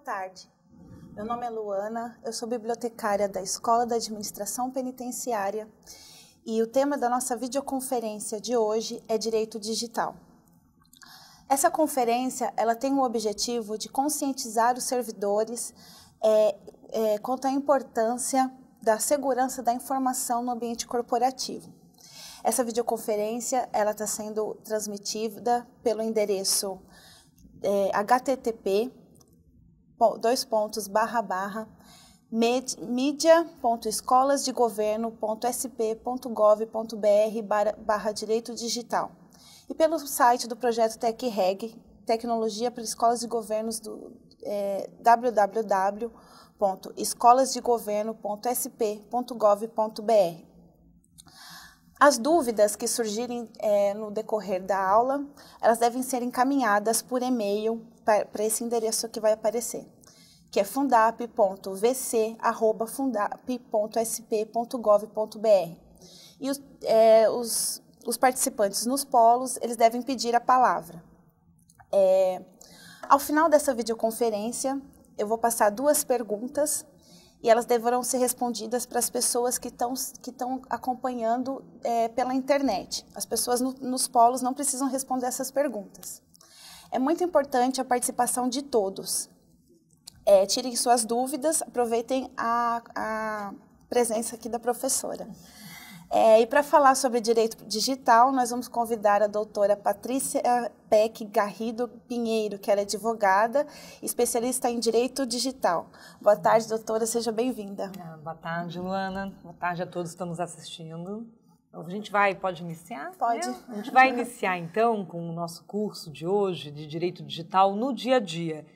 tarde. Meu nome é Luana, eu sou bibliotecária da Escola da Administração Penitenciária e o tema da nossa videoconferência de hoje é Direito Digital. Essa conferência ela tem o objetivo de conscientizar os servidores é, é, quanto à importância da segurança da informação no ambiente corporativo. Essa videoconferência ela está sendo transmitida pelo endereço é, http dois pontos, barra, barra, ponto barra, barra direito digital e pelo site do projeto TechReg Tecnologia para Escolas de Governos do é, www.escolasdegoverno.sp.gov.br. As dúvidas que surgirem é, no decorrer da aula, elas devem ser encaminhadas por e-mail para esse endereço que vai aparecer, que é fundap.vc@fundap.sp.gov.br. E os, é, os, os, participantes nos polos, eles devem pedir a palavra. É, ao final dessa videoconferência, eu vou passar duas perguntas e elas deverão ser respondidas para as pessoas que estão que acompanhando é, pela internet. As pessoas no, nos polos não precisam responder essas perguntas é muito importante a participação de todos. É, tirem suas dúvidas, aproveitem a, a presença aqui da professora. É, e para falar sobre direito digital, nós vamos convidar a doutora Patrícia Peck Garrido Pinheiro, que ela é advogada, especialista em direito digital. Boa tarde, doutora, seja bem-vinda. boa tarde, Luana. Boa tarde a todos que estão nos assistindo. Então, a gente vai, pode iniciar? Pode. Né? A gente vai iniciar então com o nosso curso de hoje de Direito Digital no dia a dia.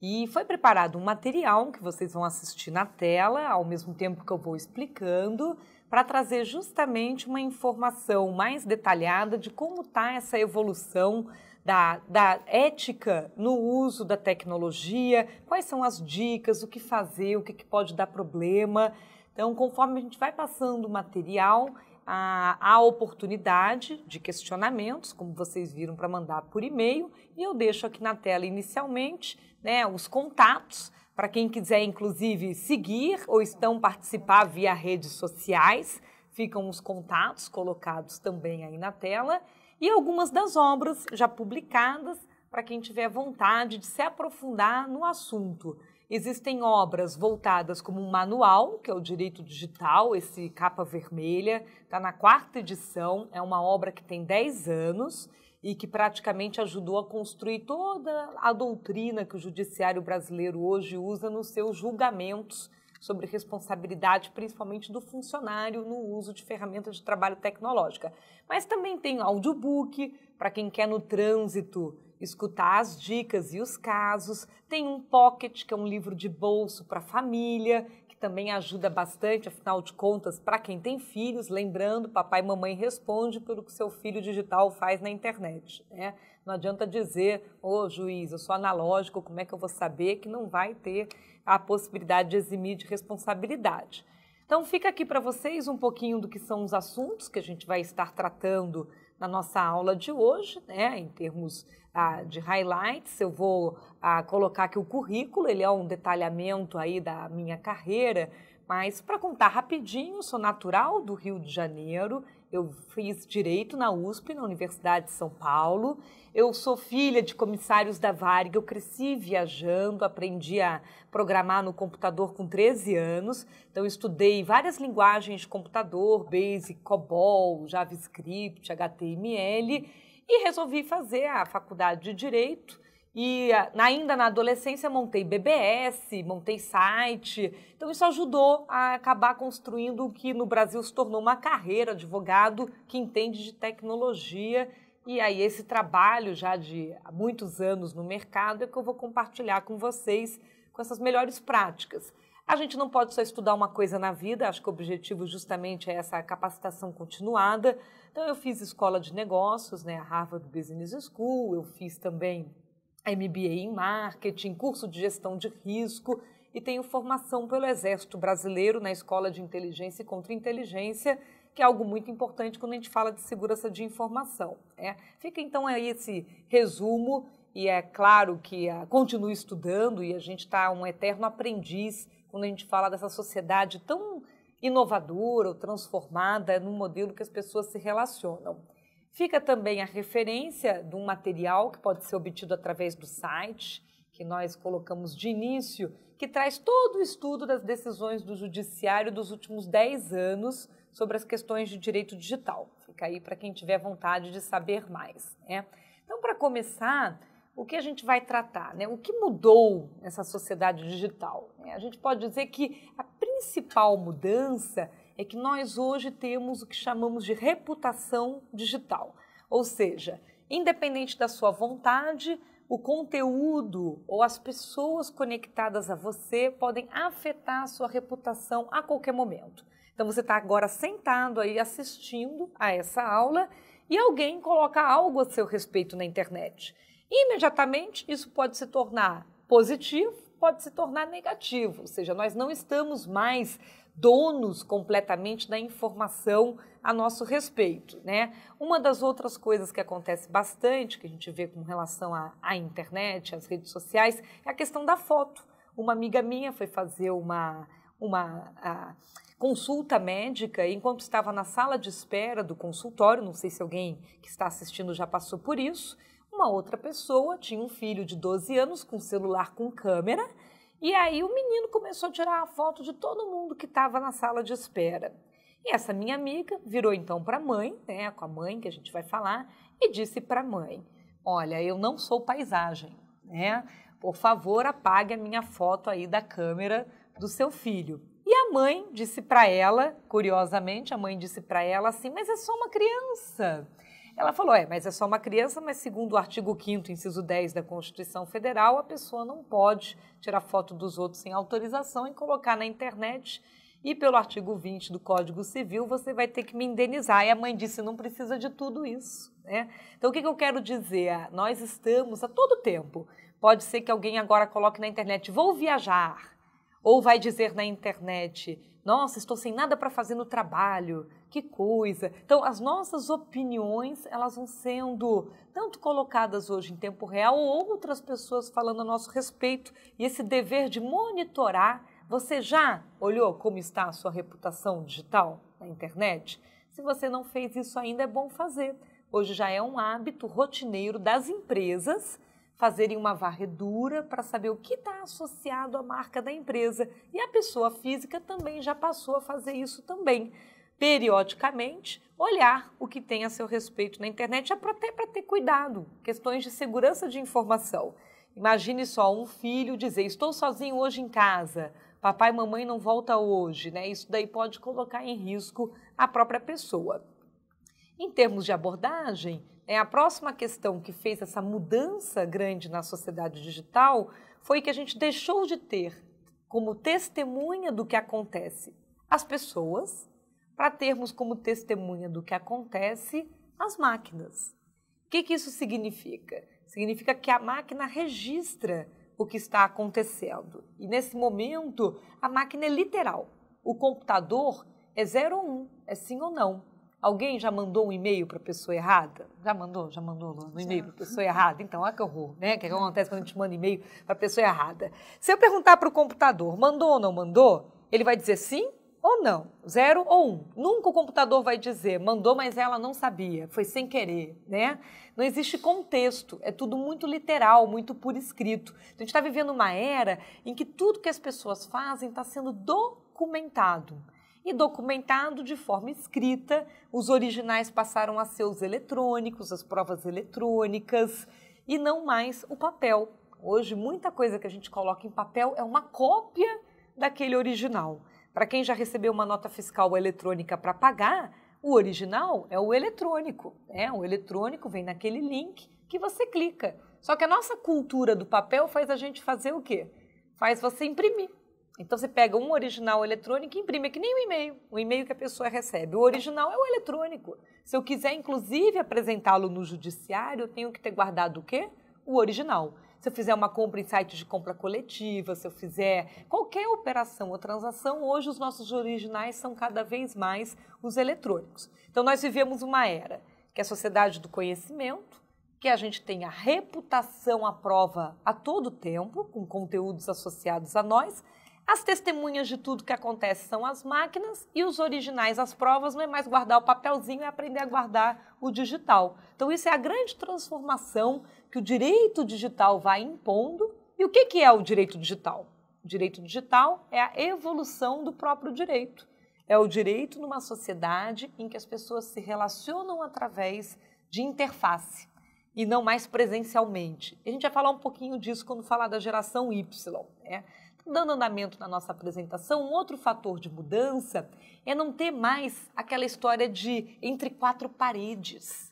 E foi preparado um material que vocês vão assistir na tela, ao mesmo tempo que eu vou explicando, para trazer justamente uma informação mais detalhada de como está essa evolução da, da ética no uso da tecnologia, quais são as dicas, o que fazer, o que, que pode dar problema. Então, conforme a gente vai passando o material, a, a oportunidade de questionamentos, como vocês viram, para mandar por e-mail. E eu deixo aqui na tela inicialmente né, os contatos para quem quiser, inclusive, seguir ou estão participar via redes sociais. Ficam os contatos colocados também aí na tela e algumas das obras já publicadas para quem tiver vontade de se aprofundar no assunto. Existem obras voltadas como um manual, que é o Direito Digital, esse capa vermelha, está na quarta edição, é uma obra que tem 10 anos e que praticamente ajudou a construir toda a doutrina que o judiciário brasileiro hoje usa nos seus julgamentos sobre responsabilidade, principalmente do funcionário no uso de ferramentas de trabalho tecnológica. Mas também tem audiobook para quem quer no trânsito escutar as dicas e os casos. Tem um pocket, que é um livro de bolso para família, que também ajuda bastante, afinal de contas, para quem tem filhos. Lembrando, papai e mamãe responde pelo que seu filho digital faz na internet. Né? Não adianta dizer, ô oh, juiz, eu sou analógico, como é que eu vou saber que não vai ter a possibilidade de eximir de responsabilidade? Então, fica aqui para vocês um pouquinho do que são os assuntos que a gente vai estar tratando na nossa aula de hoje, né, em termos ah, de highlights, eu vou ah, colocar aqui o currículo, ele é um detalhamento aí da minha carreira, mas para contar rapidinho, sou natural do Rio de Janeiro, eu fiz direito na USP, na Universidade de São Paulo. Eu sou filha de comissários da Varg, eu cresci viajando, aprendi a programar no computador com 13 anos. Então estudei várias linguagens de computador, Basic, COBOL, JavaScript, HTML e resolvi fazer a faculdade de Direito. E ah, ainda na adolescência montei BBS, montei site. Então isso ajudou a acabar construindo o que no Brasil se tornou uma carreira, advogado que entende de tecnologia. E aí esse trabalho já de muitos anos no mercado é que eu vou compartilhar com vocês com essas melhores práticas. A gente não pode só estudar uma coisa na vida, acho que o objetivo justamente é essa capacitação continuada. Então, eu fiz escola de negócios, né, a Harvard Business School, eu fiz também MBA em marketing, curso de gestão de risco e tenho formação pelo Exército Brasileiro na Escola de Inteligência e Contra-Inteligência, que é algo muito importante quando a gente fala de segurança de informação. Né? Fica então aí esse resumo e é claro que continuo ah, continue estudando e a gente está um eterno aprendiz quando a gente fala dessa sociedade tão inovadora ou transformada no modelo que as pessoas se relacionam. Fica também a referência de um material que pode ser obtido através do site, que nós colocamos de início, que traz todo o estudo das decisões do Judiciário dos últimos 10 anos sobre as questões de direito digital. Fica aí para quem tiver vontade de saber mais. Né? Então, para começar, o que a gente vai tratar? Né? O que mudou nessa sociedade digital? Né? A gente pode dizer que a principal mudança é que nós hoje temos o que chamamos de reputação digital. Ou seja, independente da sua vontade, o conteúdo ou as pessoas conectadas a você podem afetar a sua reputação a qualquer momento. Então você está agora sentado aí assistindo a essa aula e alguém coloca algo a seu respeito na internet. Imediatamente, isso pode se tornar positivo, pode se tornar negativo, ou seja, nós não estamos mais donos completamente da informação a nosso respeito, né? Uma das outras coisas que acontece bastante, que a gente vê com relação à, à internet, às redes sociais, é a questão da foto. Uma amiga minha foi fazer uma, uma a, consulta médica e enquanto estava na sala de espera do consultório, não sei se alguém que está assistindo já passou por isso, uma outra pessoa tinha um filho de 12 anos com celular com câmera, e aí o menino começou a tirar a foto de todo mundo que estava na sala de espera. E essa minha amiga virou então para a mãe, né, com a mãe que a gente vai falar, e disse para a mãe: Olha, eu não sou paisagem, né? Por favor, apague a minha foto aí da câmera do seu filho. E a mãe disse para ela, curiosamente, a mãe disse para ela assim: Mas é só uma criança. Ela falou: é, mas é só uma criança, mas segundo o artigo 5, inciso 10 da Constituição Federal, a pessoa não pode tirar foto dos outros sem autorização e colocar na internet. E pelo artigo 20 do Código Civil, você vai ter que me indenizar. E a mãe disse: não precisa de tudo isso. Né? Então, o que, que eu quero dizer? Ah, nós estamos a todo tempo. Pode ser que alguém agora coloque na internet: vou viajar. Ou vai dizer na internet: nossa, estou sem nada para fazer no trabalho. Que coisa. Então, as nossas opiniões, elas vão sendo tanto colocadas hoje em tempo real ou outras pessoas falando a nosso respeito e esse dever de monitorar. Você já olhou como está a sua reputação digital na internet? Se você não fez isso ainda, é bom fazer. Hoje já é um hábito rotineiro das empresas fazerem uma varredura para saber o que está associado à marca da empresa. E a pessoa física também já passou a fazer isso também. Periodicamente, olhar o que tem a seu respeito na internet, é até para ter cuidado, questões de segurança de informação. Imagine só um filho dizer: Estou sozinho hoje em casa, papai e mamãe não volta hoje, né? Isso daí pode colocar em risco a própria pessoa. Em termos de abordagem, é, a próxima questão que fez essa mudança grande na sociedade digital foi que a gente deixou de ter como testemunha do que acontece as pessoas para termos como testemunha do que acontece as máquinas. O que, que isso significa? Significa que a máquina registra o que está acontecendo. E nesse momento, a máquina é literal. O computador é zero ou um, é sim ou não. Alguém já mandou um e-mail para a pessoa errada? Já mandou? Já mandou um e-mail para a pessoa errada? Então, olha que horror, né? O que é acontece quando a gente manda e-mail para a pessoa errada? Se eu perguntar para o computador, mandou ou não mandou, ele vai dizer sim ou não, zero ou um. Nunca o computador vai dizer, mandou, mas ela não sabia, foi sem querer, né? Não existe contexto, é tudo muito literal, muito por escrito. Então, a gente está vivendo uma era em que tudo que as pessoas fazem está sendo documentado e documentado de forma escrita. Os originais passaram a ser os eletrônicos, as provas eletrônicas e não mais o papel. Hoje, muita coisa que a gente coloca em papel é uma cópia daquele original. Para quem já recebeu uma nota fiscal eletrônica para pagar, o original é o eletrônico. Né? O eletrônico vem naquele link que você clica. Só que a nossa cultura do papel faz a gente fazer o quê? Faz você imprimir. Então você pega um original eletrônico e imprime, é que nem um e-mail, um e-mail que a pessoa recebe. O original é o eletrônico. Se eu quiser, inclusive, apresentá-lo no judiciário, eu tenho que ter guardado o quê? O original. Se eu fizer uma compra em site de compra coletiva, se eu fizer qualquer operação ou transação, hoje os nossos originais são cada vez mais os eletrônicos. Então nós vivemos uma era que é a sociedade do conhecimento, que a gente tenha reputação à prova a todo tempo, com conteúdos associados a nós, as testemunhas de tudo que acontece são as máquinas e os originais, as provas, não é mais guardar o papelzinho, é aprender a guardar o digital. Então, isso é a grande transformação que o direito digital vai impondo. E o que, que é o direito digital? O direito digital é a evolução do próprio direito. É o direito numa sociedade em que as pessoas se relacionam através de interface e não mais presencialmente. A gente vai falar um pouquinho disso quando falar da geração Y. Né? Dando andamento na nossa apresentação, um outro fator de mudança é não ter mais aquela história de entre quatro paredes,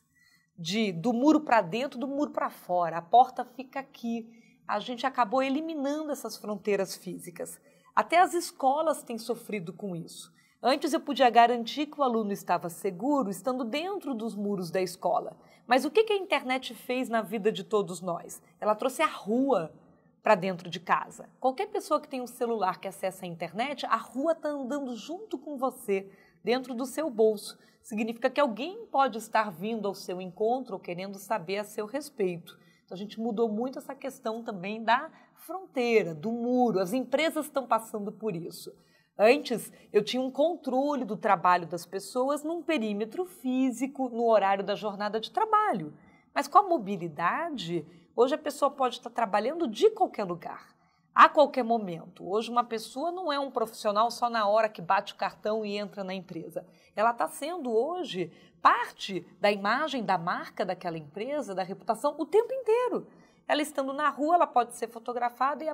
de do muro para dentro, do muro para fora. A porta fica aqui. A gente acabou eliminando essas fronteiras físicas. Até as escolas têm sofrido com isso. Antes eu podia garantir que o aluno estava seguro estando dentro dos muros da escola. Mas o que a internet fez na vida de todos nós? Ela trouxe a rua para dentro de casa. Qualquer pessoa que tem um celular que acessa a internet, a rua está andando junto com você, dentro do seu bolso. Significa que alguém pode estar vindo ao seu encontro ou querendo saber a seu respeito. Então a gente mudou muito essa questão também da fronteira, do muro. As empresas estão passando por isso. Antes, eu tinha um controle do trabalho das pessoas num perímetro físico, no horário da jornada de trabalho. Mas com a mobilidade, Hoje a pessoa pode estar trabalhando de qualquer lugar, a qualquer momento. Hoje uma pessoa não é um profissional só na hora que bate o cartão e entra na empresa. Ela está sendo hoje parte da imagem, da marca daquela empresa, da reputação, o tempo inteiro. Ela estando na rua, ela pode ser fotografada e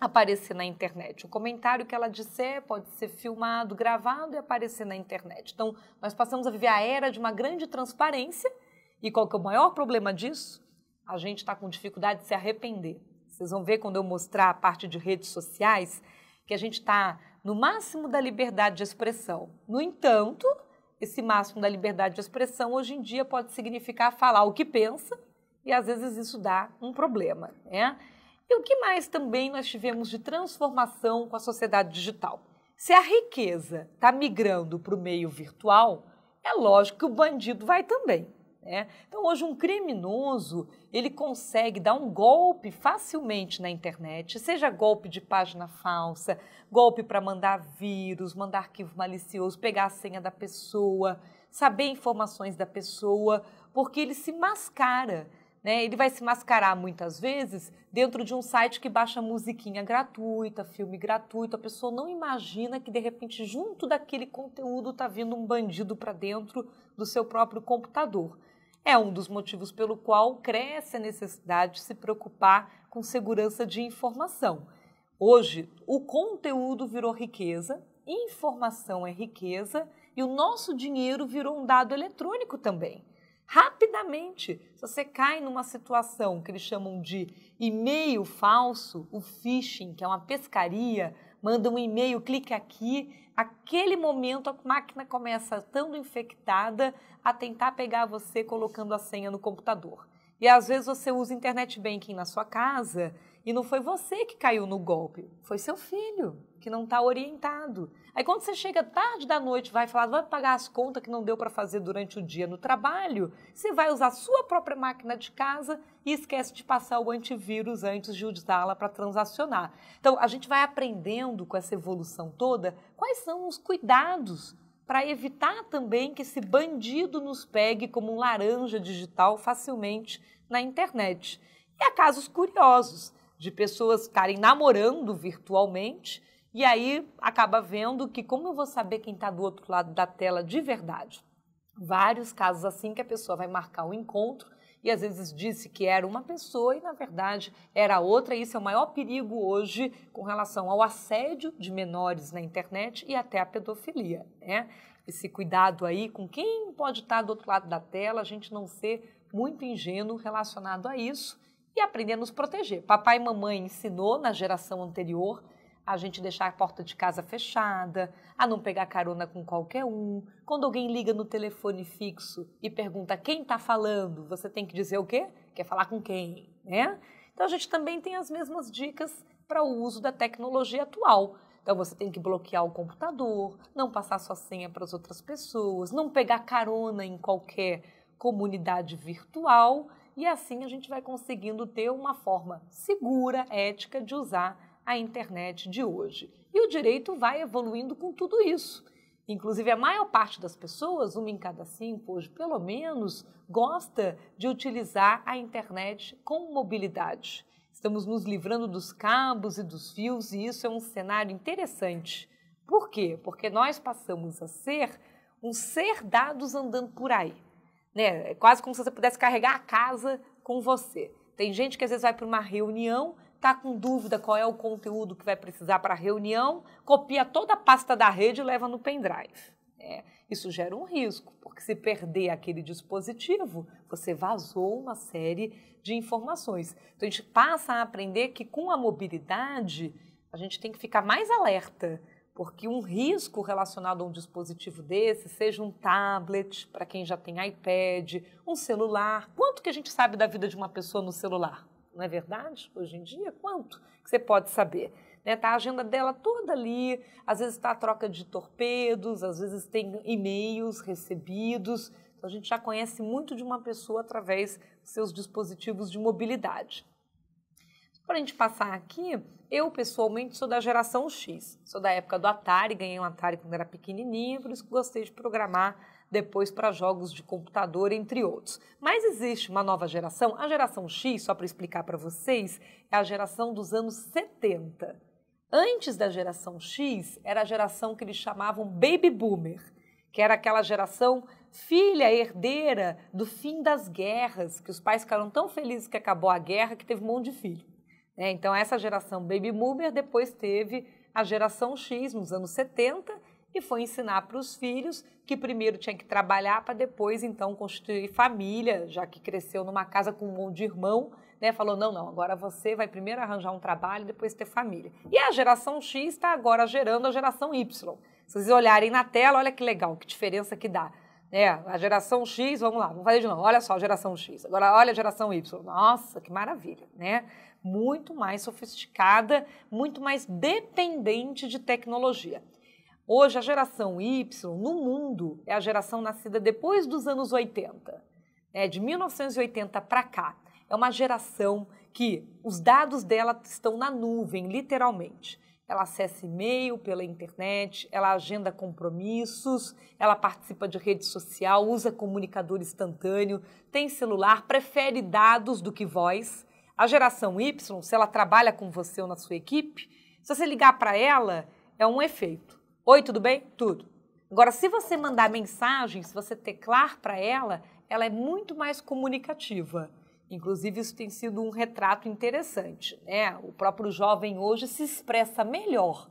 aparecer na internet. O comentário que ela disser pode ser filmado, gravado e aparecer na internet. Então, nós passamos a viver a era de uma grande transparência. E qual que é o maior problema disso? a gente está com dificuldade de se arrepender. Vocês vão ver quando eu mostrar a parte de redes sociais que a gente está no máximo da liberdade de expressão. No entanto, esse máximo da liberdade de expressão hoje em dia pode significar falar o que pensa e às vezes isso dá um problema, né? E o que mais também nós tivemos de transformação com a sociedade digital? Se a riqueza está migrando para o meio virtual, é lógico que o bandido vai também. Né? Então, hoje, um criminoso ele consegue dar um golpe facilmente na internet, seja golpe de página falsa, golpe para mandar vírus, mandar arquivo malicioso, pegar a senha da pessoa, saber informações da pessoa, porque ele se mascara. Né? Ele vai se mascarar muitas vezes dentro de um site que baixa musiquinha gratuita, filme gratuito. A pessoa não imagina que de repente, junto daquele conteúdo, está vindo um bandido para dentro do seu próprio computador. É um dos motivos pelo qual cresce a necessidade de se preocupar com segurança de informação. Hoje, o conteúdo virou riqueza, informação é riqueza e o nosso dinheiro virou um dado eletrônico também. Rapidamente, se você cai numa situação que eles chamam de e-mail falso, o phishing, que é uma pescaria, manda um e-mail, clique aqui, aquele momento a máquina começa, estando infectada, a tentar pegar você colocando a senha no computador. E às vezes você usa internet banking na sua casa e não foi você que caiu no golpe, foi seu filho que não está orientado. Aí quando você chega tarde da noite, vai falar, vai pagar as contas que não deu para fazer durante o dia no trabalho, você vai usar sua própria máquina de casa e esquece de passar o antivírus antes de usá-la para transacionar. Então a gente vai aprendendo com essa evolução toda quais são os cuidados para evitar também que esse bandido nos pegue como um laranja digital facilmente na internet. E há casos curiosos de pessoas ficarem namorando virtualmente e aí acaba vendo que como eu vou saber quem está do outro lado da tela de verdade? Vários casos assim que a pessoa vai marcar um encontro e às vezes disse que era uma pessoa e na verdade era outra. isso é o maior perigo hoje com relação ao assédio de menores na internet e até a pedofilia, né? Esse cuidado aí com quem pode estar tá do outro lado da tela, a gente não ser muito ingênuo relacionado a isso e aprender a nos proteger. Papai e mamãe ensinou na geração anterior a gente deixar a porta de casa fechada, a não pegar carona com qualquer um. Quando alguém liga no telefone fixo e pergunta quem está falando, você tem que dizer o quê? Quer falar com quem, né? Então a gente também tem as mesmas dicas para o uso da tecnologia atual. Então você tem que bloquear o computador, não passar sua senha para as outras pessoas, não pegar carona em qualquer comunidade virtual e assim a gente vai conseguindo ter uma forma segura, ética de usar a internet de hoje. E o direito vai evoluindo com tudo isso. Inclusive, a maior parte das pessoas, uma em cada cinco hoje pelo menos, gosta de utilizar a internet com mobilidade. Estamos nos livrando dos cabos e dos fios e isso é um cenário interessante. Por quê? Porque nós passamos a ser um ser dados andando por aí né? É quase como se você pudesse carregar a casa com você. Tem gente que às vezes vai para uma reunião, tá com dúvida qual é o conteúdo que vai precisar para a reunião, copia toda a pasta da rede e leva no pendrive. É, isso gera um risco, porque se perder aquele dispositivo, você vazou uma série de informações. Então a gente passa a aprender que com a mobilidade a gente tem que ficar mais alerta porque um risco relacionado a um dispositivo desse, seja um tablet, para quem já tem iPad, um celular, quanto que a gente sabe da vida de uma pessoa no celular? Não é verdade? Hoje em dia, quanto que você pode saber? Né? Tá a agenda dela toda ali, às vezes está a troca de torpedos, às vezes tem e-mails recebidos. Então, a gente já conhece muito de uma pessoa através dos seus dispositivos de mobilidade. Para a gente passar aqui, eu pessoalmente sou da geração X, sou da época do Atari, ganhei um Atari quando era pequenininho, por isso que gostei de programar depois para jogos de computador, entre outros. Mas existe uma nova geração, a geração X, só para explicar para vocês, é a geração dos anos 70. Antes da geração X, era a geração que eles chamavam Baby Boomer, que era aquela geração filha herdeira do fim das guerras, que os pais ficaram tão felizes que acabou a guerra que teve um monte de filho. Né? então, essa geração baby boomer depois teve a geração X nos anos 70 e foi ensinar para os filhos que primeiro tinha que trabalhar para depois, então, constituir família, já que cresceu numa casa com um monte de irmão. Né, falou: não, não, agora você vai primeiro arranjar um trabalho, depois ter família. E a geração X está agora gerando a geração Y. Se vocês olharem na tela, olha que legal, que diferença que dá. É, a geração X, vamos lá, vamos fazer de novo. Olha só a geração X. Agora olha a geração Y. Nossa, que maravilha, né? muito mais sofisticada, muito mais dependente de tecnologia. Hoje, a geração Y no mundo é a geração nascida depois dos anos 80, né, de 1980 para cá. É uma geração que os dados dela estão na nuvem, literalmente. Ela acessa e-mail pela internet, ela agenda compromissos, ela participa de rede social, usa comunicador instantâneo, tem celular, prefere dados do que voz a geração Y, se ela trabalha com você ou na sua equipe, se você ligar para ela, é um efeito. Oi, tudo bem? Tudo. Agora, se você mandar mensagem, se você teclar para ela, ela é muito mais comunicativa. Inclusive, isso tem sido um retrato interessante. Né? O próprio jovem hoje se expressa melhor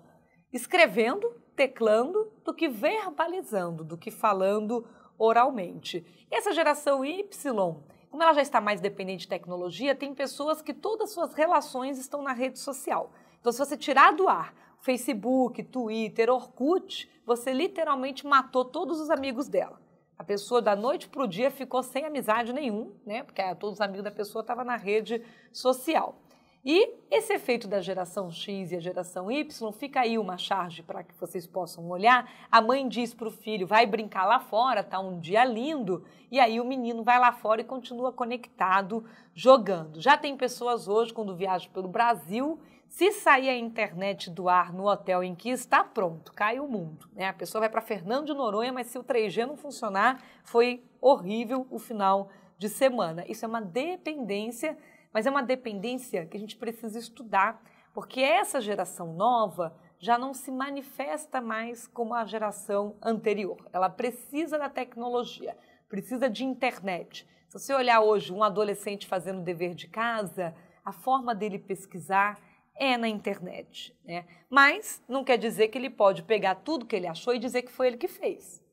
escrevendo, teclando, do que verbalizando, do que falando oralmente. E essa geração Y, como ela já está mais dependente de tecnologia, tem pessoas que todas suas relações estão na rede social. Então, se você tirar do ar Facebook, Twitter, Orkut, você literalmente matou todos os amigos dela. A pessoa da noite para o dia ficou sem amizade nenhum, né? Porque todos os amigos da pessoa estavam na rede social. E esse efeito da geração X e a geração Y fica aí uma charge para que vocês possam olhar. A mãe diz para o filho: vai brincar lá fora, tá um dia lindo. E aí o menino vai lá fora e continua conectado jogando. Já tem pessoas hoje, quando viajam pelo Brasil, se sair a internet do ar no hotel em que está, pronto, cai o mundo. Né? A pessoa vai para Fernando de Noronha, mas se o 3G não funcionar, foi horrível o final de semana. Isso é uma dependência mas é uma dependência que a gente precisa estudar, porque essa geração nova já não se manifesta mais como a geração anterior. Ela precisa da tecnologia, precisa de internet. Se você olhar hoje um adolescente fazendo dever de casa, a forma dele pesquisar é na internet, né? Mas não quer dizer que ele pode pegar tudo que ele achou e dizer que foi ele que fez.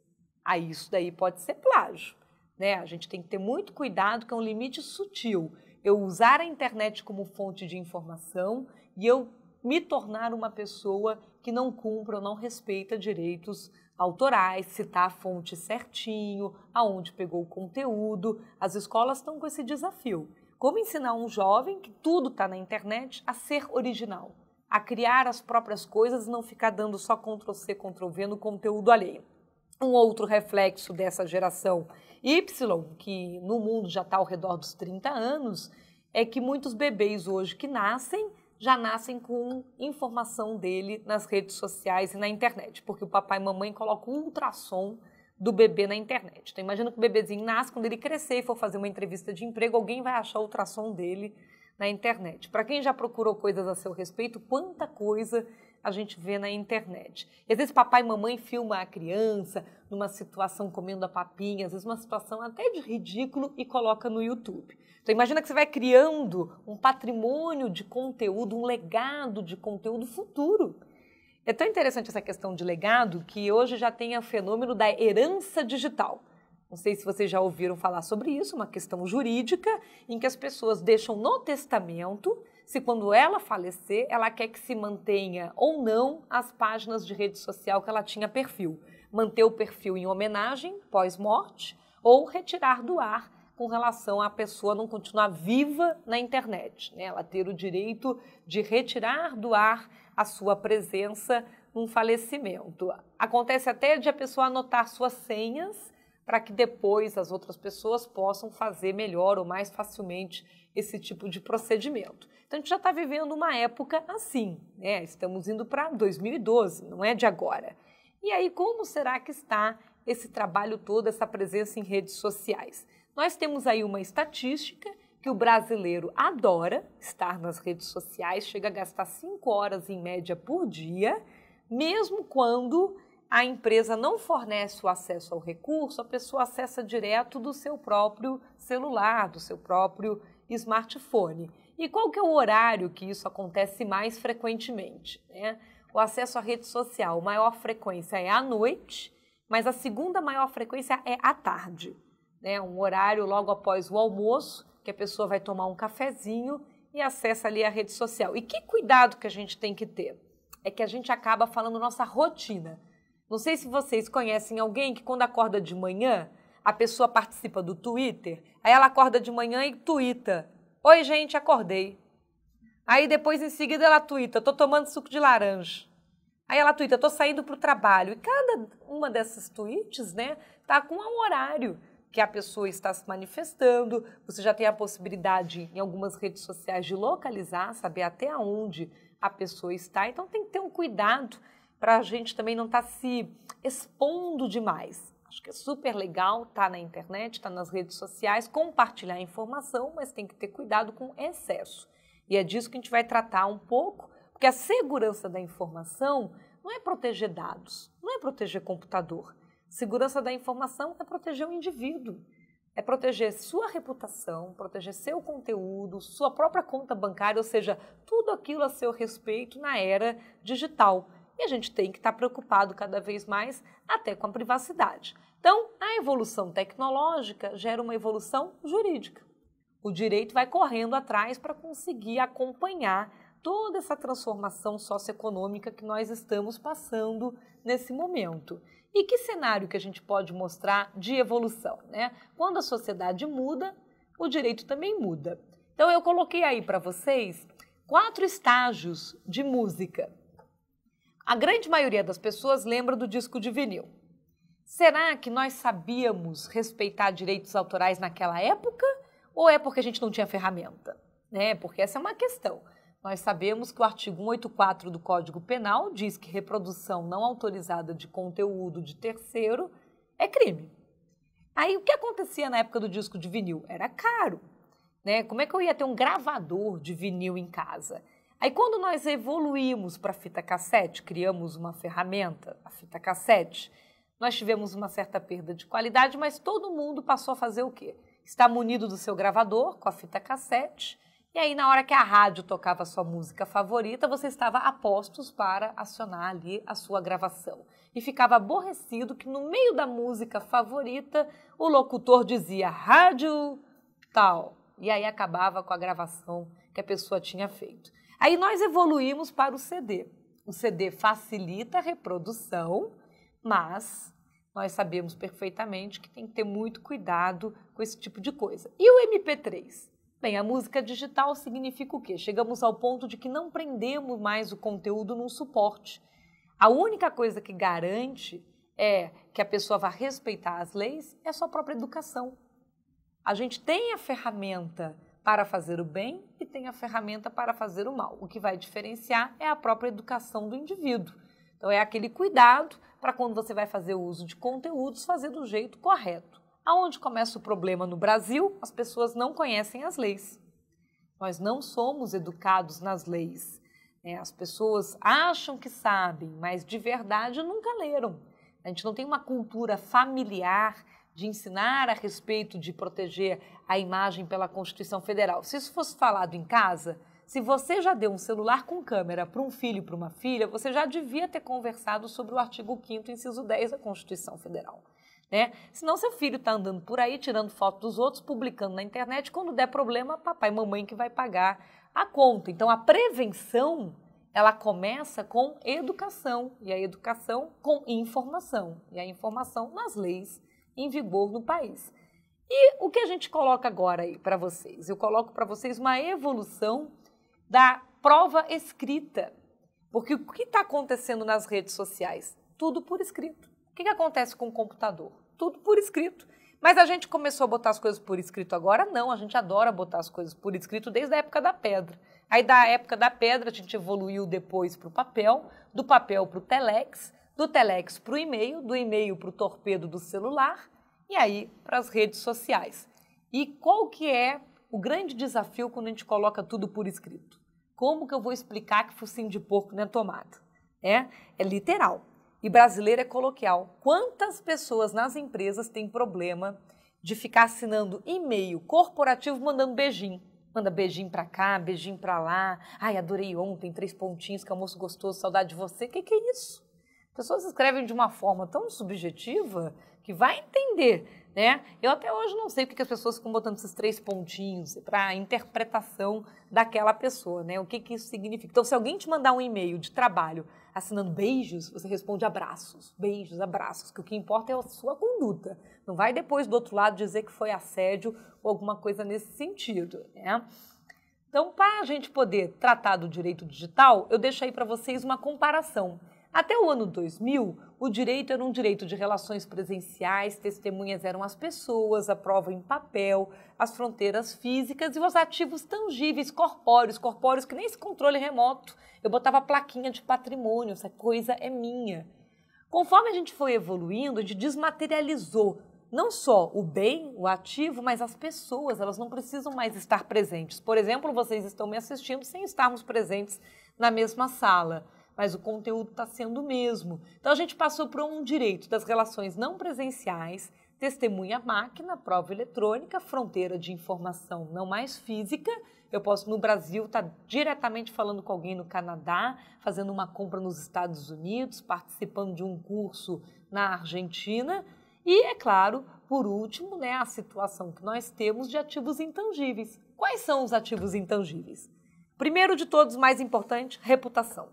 Aí isso daí pode ser plágio, né? A gente tem que ter muito cuidado, que é um limite sutil eu usar a internet como fonte de informação e eu me tornar uma pessoa que não cumpre ou não respeita direitos autorais, citar a fonte certinho, aonde pegou o conteúdo. As escolas estão com esse desafio. Como ensinar um jovem que tudo está na internet a ser original, a criar as próprias coisas e não ficar dando só Ctrl C, Ctrl V no conteúdo alheio. Um outro reflexo dessa geração Y, que no mundo já está ao redor dos 30 anos, é que muitos bebês hoje que nascem já nascem com informação dele nas redes sociais e na internet, porque o papai e mamãe colocam um ultrassom do bebê na internet. Então imagina que o bebezinho nasce, quando ele crescer e for fazer uma entrevista de emprego, alguém vai achar o ultrassom dele na internet. Para quem já procurou coisas a seu respeito, quanta coisa a gente vê na internet. E às vezes papai e mamãe filma a criança numa situação comendo a papinha, às vezes uma situação até de ridículo e coloca no YouTube. Então imagina que você vai criando um patrimônio de conteúdo, um legado de conteúdo futuro. É tão interessante essa questão de legado que hoje já tem o fenômeno da herança digital. Não sei se vocês já ouviram falar sobre isso, uma questão jurídica em que as pessoas deixam no testamento se quando ela falecer, ela quer que se mantenha ou não as páginas de rede social que ela tinha perfil. Manter o perfil em homenagem, pós-morte, ou retirar do ar com relação à pessoa não continuar viva na internet. Né? Ela ter o direito de retirar do ar a sua presença num falecimento. Acontece até de a pessoa anotar suas senhas para que depois as outras pessoas possam fazer melhor ou mais facilmente esse tipo de procedimento. Então a gente já está vivendo uma época assim, né? Estamos indo para 2012, não é de agora. E aí, como será que está esse trabalho todo, essa presença em redes sociais? Nós temos aí uma estatística que o brasileiro adora estar nas redes sociais, chega a gastar 5 horas em média por dia, mesmo quando a empresa não fornece o acesso ao recurso, a pessoa acessa direto do seu próprio celular, do seu próprio smartphone. E qual que é o horário que isso acontece mais frequentemente? Né? O acesso à rede social, maior frequência é à noite, mas a segunda maior frequência é à tarde. Né? Um horário logo após o almoço, que a pessoa vai tomar um cafezinho e acessa ali a rede social. E que cuidado que a gente tem que ter? É que a gente acaba falando nossa rotina. Não sei se vocês conhecem alguém que quando acorda de manhã, a pessoa participa do Twitter, aí ela acorda de manhã e twitta Oi, gente, acordei. Aí depois, em seguida, ela tuita, tô tomando suco de laranja. Aí ela tuita, tô saindo pro trabalho. E cada uma dessas tweets, né, tá com um horário que a pessoa está se manifestando. Você já tem a possibilidade em algumas redes sociais de localizar, saber até onde a pessoa está. Então tem que ter um cuidado para a gente também não estar tá se expondo demais. Acho que é super legal, tá na internet, tá nas redes sociais, compartilhar informação, mas tem que ter cuidado com excesso. E é disso que a gente vai tratar um pouco, porque a segurança da informação não é proteger dados, não é proteger computador. Segurança da informação é proteger o indivíduo, é proteger sua reputação, proteger seu conteúdo, sua própria conta bancária, ou seja, tudo aquilo a seu respeito na era digital e a gente tem que estar preocupado cada vez mais até com a privacidade. Então, a evolução tecnológica gera uma evolução jurídica. O direito vai correndo atrás para conseguir acompanhar toda essa transformação socioeconômica que nós estamos passando nesse momento. E que cenário que a gente pode mostrar de evolução, né? Quando a sociedade muda, o direito também muda. Então eu coloquei aí para vocês quatro estágios de música. A grande maioria das pessoas lembra do disco de vinil. Será que nós sabíamos respeitar direitos autorais naquela época? Ou é porque a gente não tinha ferramenta? Né? Porque essa é uma questão. Nós sabemos que o artigo 184 do Código Penal diz que reprodução não autorizada de conteúdo de terceiro é crime. Aí o que acontecia na época do disco de vinil? Era caro. Né? Como é que eu ia ter um gravador de vinil em casa? Aí quando nós evoluímos para a fita cassete, criamos uma ferramenta, a fita cassete, nós tivemos uma certa perda de qualidade, mas todo mundo passou a fazer o quê? Está munido do seu gravador com a fita cassete, e aí na hora que a rádio tocava a sua música favorita, você estava a postos para acionar ali a sua gravação. E ficava aborrecido que no meio da música favorita, o locutor dizia rádio tal, e aí acabava com a gravação que a pessoa tinha feito. Aí nós evoluímos para o CD. O CD facilita a reprodução, mas nós sabemos perfeitamente que tem que ter muito cuidado com esse tipo de coisa. E o MP3? Bem, a música digital significa o quê? Chegamos ao ponto de que não prendemos mais o conteúdo num suporte. A única coisa que garante é que a pessoa vá respeitar as leis é a sua própria educação. A gente tem a ferramenta para fazer o bem e tem a ferramenta para fazer o mal. O que vai diferenciar é a própria educação do indivíduo. Então, é aquele cuidado para quando você vai fazer o uso de conteúdos, fazer do jeito correto. Aonde começa o problema no Brasil? As pessoas não conhecem as leis. Nós não somos educados nas leis. Né? as pessoas acham que sabem, mas de verdade nunca leram. A gente não tem uma cultura familiar de ensinar a respeito de proteger a imagem pela Constituição Federal. Se isso fosse falado em casa, se você já deu um celular com câmera para um filho e para uma filha, você já devia ter conversado sobre o artigo 5 inciso 10 da Constituição Federal. Né? Senão seu filho está andando por aí, tirando foto dos outros, publicando na internet, quando der problema, papai e mamãe que vai pagar a conta. Então a prevenção, ela começa com educação, e a educação com informação, e a informação nas leis em vigor no país. E o que a gente coloca agora aí para vocês? Eu coloco para vocês uma evolução da prova escrita. Porque o que está acontecendo nas redes sociais? Tudo por escrito. O que, que acontece com o computador? Tudo por escrito. Mas a gente começou a botar as coisas por escrito agora? Não, a gente adora botar as coisas por escrito desde a época da pedra. Aí da época da pedra a gente evoluiu depois para o papel, do papel para o telex, do Telex para o e-mail, do e-mail para o torpedo do celular e aí para as redes sociais. E qual que é o grande desafio quando a gente coloca tudo por escrito? Como que eu vou explicar que focinho de porco não é tomada? É, é literal. E brasileiro é coloquial. Quantas pessoas nas empresas têm problema de ficar assinando e-mail corporativo mandando beijinho? Manda beijinho pra cá, beijinho pra lá. Ai, adorei ontem, três pontinhos, que almoço gostoso, saudade de você. O que, que é isso? pessoas escrevem de uma forma tão subjetiva que vai entender, né? Eu até hoje não sei porque as pessoas ficam botando esses três pontinhos para a interpretação daquela pessoa, né? O que, que isso significa. Então, se alguém te mandar um e-mail de trabalho assinando beijos, você responde abraços, beijos, abraços, que o que importa é a sua conduta. Não vai depois do outro lado dizer que foi assédio ou alguma coisa nesse sentido, né? Então, para a gente poder tratar do direito digital, eu deixo aí para vocês uma comparação. Até o ano 2000, o direito era um direito de relações presenciais, testemunhas eram as pessoas, a prova em papel, as fronteiras físicas e os ativos tangíveis, corpóreos, corpóreos que nem esse controle remoto. Eu botava plaquinha de patrimônio, essa coisa é minha. Conforme a gente foi evoluindo, a gente desmaterializou não só o bem, o ativo, mas as pessoas, elas não precisam mais estar presentes. Por exemplo, vocês estão me assistindo sem estarmos presentes na mesma sala mas o conteúdo está sendo o mesmo. Então a gente passou por um direito das relações não presenciais, testemunha máquina, prova eletrônica, fronteira de informação não mais física. Eu posso no Brasil estar tá diretamente falando com alguém no Canadá, fazendo uma compra nos Estados Unidos, participando de um curso na Argentina. E, é claro, por último, né, a situação que nós temos de ativos intangíveis. Quais são os ativos intangíveis? Primeiro de todos, mais importante, reputação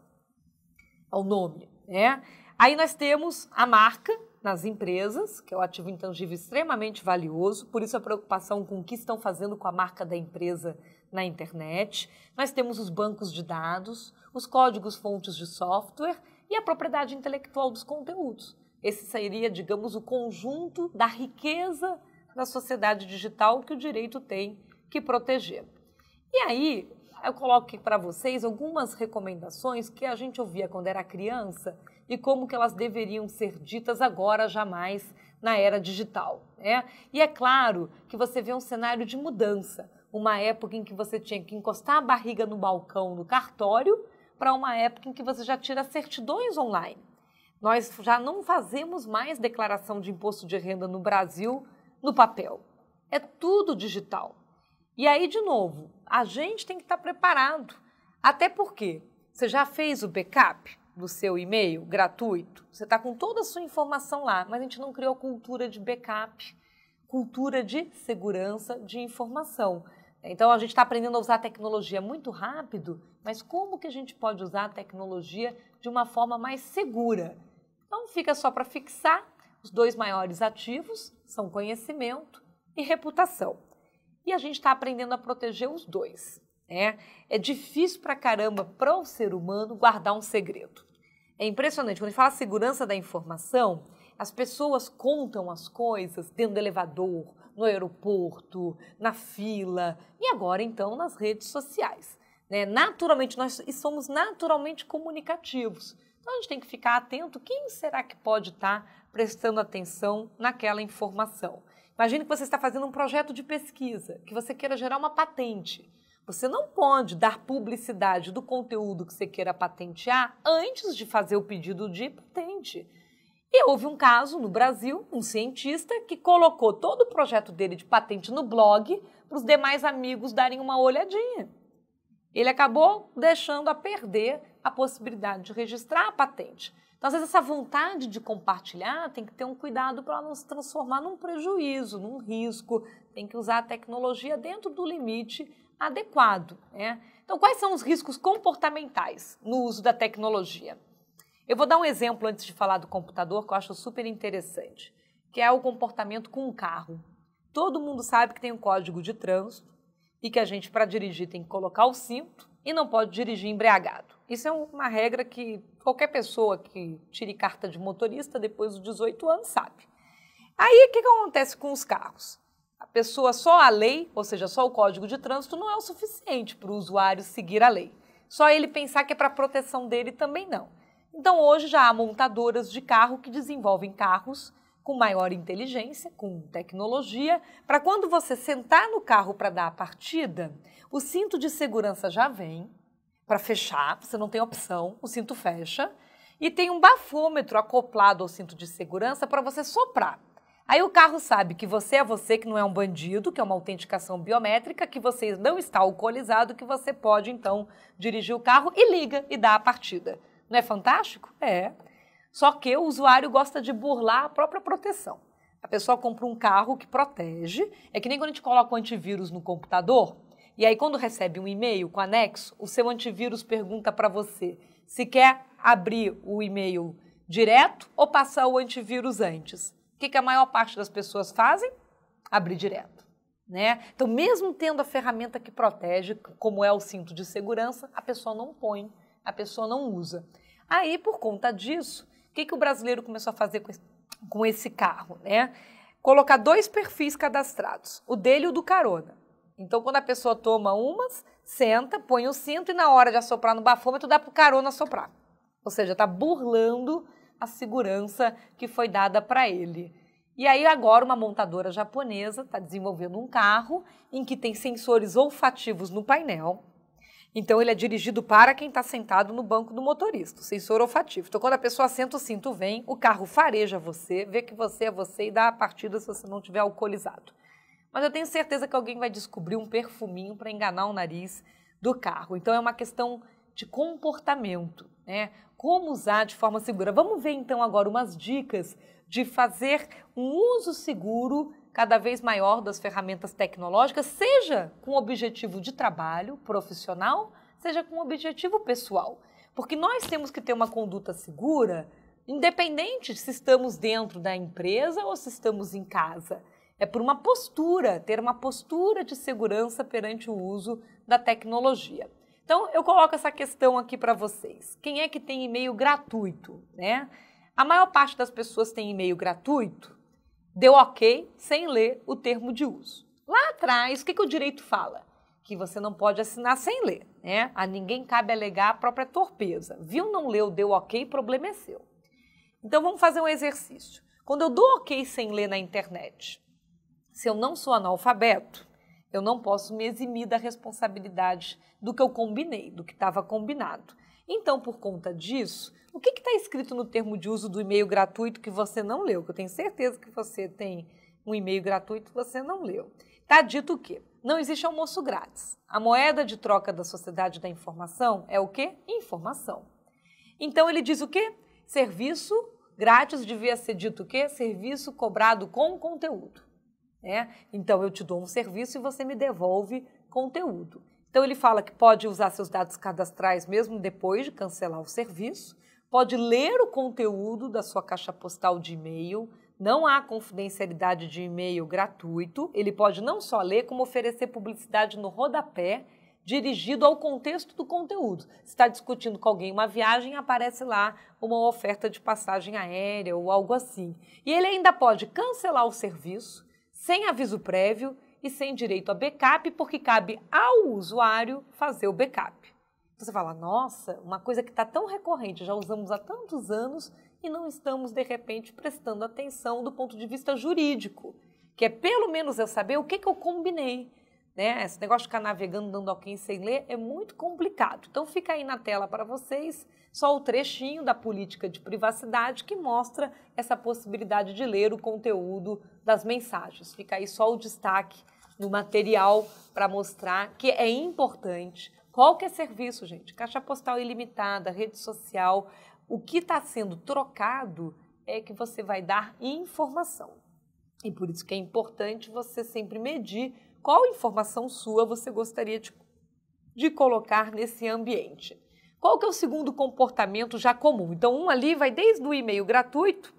ao nome. Né? Aí nós temos a marca nas empresas, que é um ativo intangível extremamente valioso, por isso a preocupação com o que estão fazendo com a marca da empresa na internet. Nós temos os bancos de dados, os códigos fontes de software e a propriedade intelectual dos conteúdos. Esse seria, digamos, o conjunto da riqueza da sociedade digital que o direito tem que proteger. E aí, eu coloco aqui para vocês algumas recomendações que a gente ouvia quando era criança e como que elas deveriam ser ditas agora, jamais na era digital. Né? E é claro que você vê um cenário de mudança, uma época em que você tinha que encostar a barriga no balcão no cartório para uma época em que você já tira certidões online. Nós já não fazemos mais declaração de imposto de renda no Brasil no papel. É tudo digital. E aí, de novo, a gente tem que estar preparado. Até porque você já fez o backup do seu e-mail gratuito, você está com toda a sua informação lá, mas a gente não criou cultura de backup, cultura de segurança de informação. Então a gente está aprendendo a usar a tecnologia muito rápido, mas como que a gente pode usar a tecnologia de uma forma mais segura? Então fica só para fixar, os dois maiores ativos são conhecimento e reputação. E a gente está aprendendo a proteger os dois. Né? É difícil para caramba para o ser humano guardar um segredo. É impressionante. Quando a gente fala segurança da informação, as pessoas contam as coisas dentro do elevador, no aeroporto, na fila e agora então nas redes sociais. Né? Naturalmente, nós somos naturalmente comunicativos. Então a gente tem que ficar atento quem será que pode estar tá prestando atenção naquela informação. Imagine que você está fazendo um projeto de pesquisa, que você queira gerar uma patente. Você não pode dar publicidade do conteúdo que você queira patentear antes de fazer o pedido de patente. E houve um caso no Brasil, um cientista que colocou todo o projeto dele de patente no blog para os demais amigos darem uma olhadinha. Ele acabou deixando a perder a possibilidade de registrar a patente. Então, às vezes, essa vontade de compartilhar tem que ter um cuidado para não se transformar num prejuízo, num risco. Tem que usar a tecnologia dentro do limite adequado. Né? Então, quais são os riscos comportamentais no uso da tecnologia? Eu vou dar um exemplo antes de falar do computador que eu acho super interessante, que é o comportamento com o carro. Todo mundo sabe que tem um código de trânsito e que a gente, para dirigir, tem que colocar o cinto e não pode dirigir embriagado. Isso é uma regra que Qualquer pessoa que tire carta de motorista depois dos 18 anos sabe. Aí o que, que acontece com os carros? A pessoa só a lei, ou seja, só o código de trânsito, não é o suficiente para o usuário seguir a lei. Só ele pensar que é para proteção dele também não. Então hoje já há montadoras de carro que desenvolvem carros com maior inteligência, com tecnologia, para quando você sentar no carro para dar a partida, o cinto de segurança já vem, para fechar, você não tem opção, o cinto fecha. E tem um bafômetro acoplado ao cinto de segurança para você soprar. Aí o carro sabe que você é você, que não é um bandido, que é uma autenticação biométrica, que você não está alcoolizado, que você pode então dirigir o carro e liga e dá a partida. Não é fantástico? É. Só que o usuário gosta de burlar a própria proteção. A pessoa compra um carro que protege. É que nem quando a gente coloca o antivírus no computador, e aí, quando recebe um e-mail com anexo, o seu antivírus pergunta para você se quer abrir o e-mail direto ou passar o antivírus antes. O que, que a maior parte das pessoas fazem? Abrir direto. Né? Então, mesmo tendo a ferramenta que protege, como é o cinto de segurança, a pessoa não põe, a pessoa não usa. Aí, por conta disso, o que, que o brasileiro começou a fazer com esse, com esse carro? Né? Colocar dois perfis cadastrados, o dele e o do carona. Então, quando a pessoa toma umas, senta, põe o cinto e na hora de assoprar no bafômetro, dá pro carona assoprar. Ou seja, está burlando a segurança que foi dada para ele. E aí agora uma montadora japonesa está desenvolvendo um carro em que tem sensores olfativos no painel. Então ele é dirigido para quem está sentado no banco do motorista, sensor olfativo. Então quando a pessoa senta o cinto vem, o carro fareja você, vê que você é você e dá a partida se você não tiver alcoolizado mas eu tenho certeza que alguém vai descobrir um perfuminho para enganar o nariz do carro. Então é uma questão de comportamento, né? Como usar de forma segura. Vamos ver então agora umas dicas de fazer um uso seguro cada vez maior das ferramentas tecnológicas, seja com objetivo de trabalho profissional, seja com objetivo pessoal. Porque nós temos que ter uma conduta segura, independente se estamos dentro da empresa ou se estamos em casa. É por uma postura, ter uma postura de segurança perante o uso da tecnologia. Então, eu coloco essa questão aqui para vocês. Quem é que tem e-mail gratuito, né? A maior parte das pessoas tem e-mail gratuito, deu ok sem ler o termo de uso. Lá atrás, o que, que o direito fala? Que você não pode assinar sem ler, né? A ninguém cabe alegar a própria torpeza. Viu, não leu, deu ok, problema é seu. Então vamos fazer um exercício. Quando eu dou ok sem ler na internet, se eu não sou analfabeto, eu não posso me eximir da responsabilidade do que eu combinei, do que estava combinado. Então, por conta disso, o que está escrito no termo de uso do e-mail gratuito que você não leu? Que eu tenho certeza que você tem um e-mail gratuito que você não leu. Está dito o quê? Não existe almoço grátis. A moeda de troca da sociedade da informação é o quê? Informação. Então ele diz o quê? Serviço grátis devia ser dito o quê? Serviço cobrado com conteúdo. Né? Então, eu te dou um serviço e você me devolve conteúdo. Então, ele fala que pode usar seus dados cadastrais mesmo depois de cancelar o serviço, pode ler o conteúdo da sua caixa postal de e-mail, não há confidencialidade de e-mail gratuito, ele pode não só ler, como oferecer publicidade no rodapé dirigido ao contexto do conteúdo. Se está discutindo com alguém uma viagem, aparece lá uma oferta de passagem aérea ou algo assim. E ele ainda pode cancelar o serviço sem aviso prévio e sem direito a backup, porque cabe ao usuário fazer o backup. Você fala, nossa, uma coisa que está tão recorrente, já usamos há tantos anos e não estamos, de repente, prestando atenção do ponto de vista jurídico, que é pelo menos eu saber o que, que eu combinei né? Esse negócio de ficar navegando, dando ok sem ler, é muito complicado. Então fica aí na tela para vocês só o trechinho da política de privacidade que mostra essa possibilidade de ler o conteúdo das mensagens. Fica aí só o destaque no material para mostrar que é importante qualquer é serviço, gente, caixa postal ilimitada, rede social, o que está sendo trocado é que você vai dar informação. E por isso que é importante você sempre medir qual informação sua você gostaria de, de colocar nesse ambiente? Qual que é o segundo comportamento já comum? Então, um ali vai desde o e-mail gratuito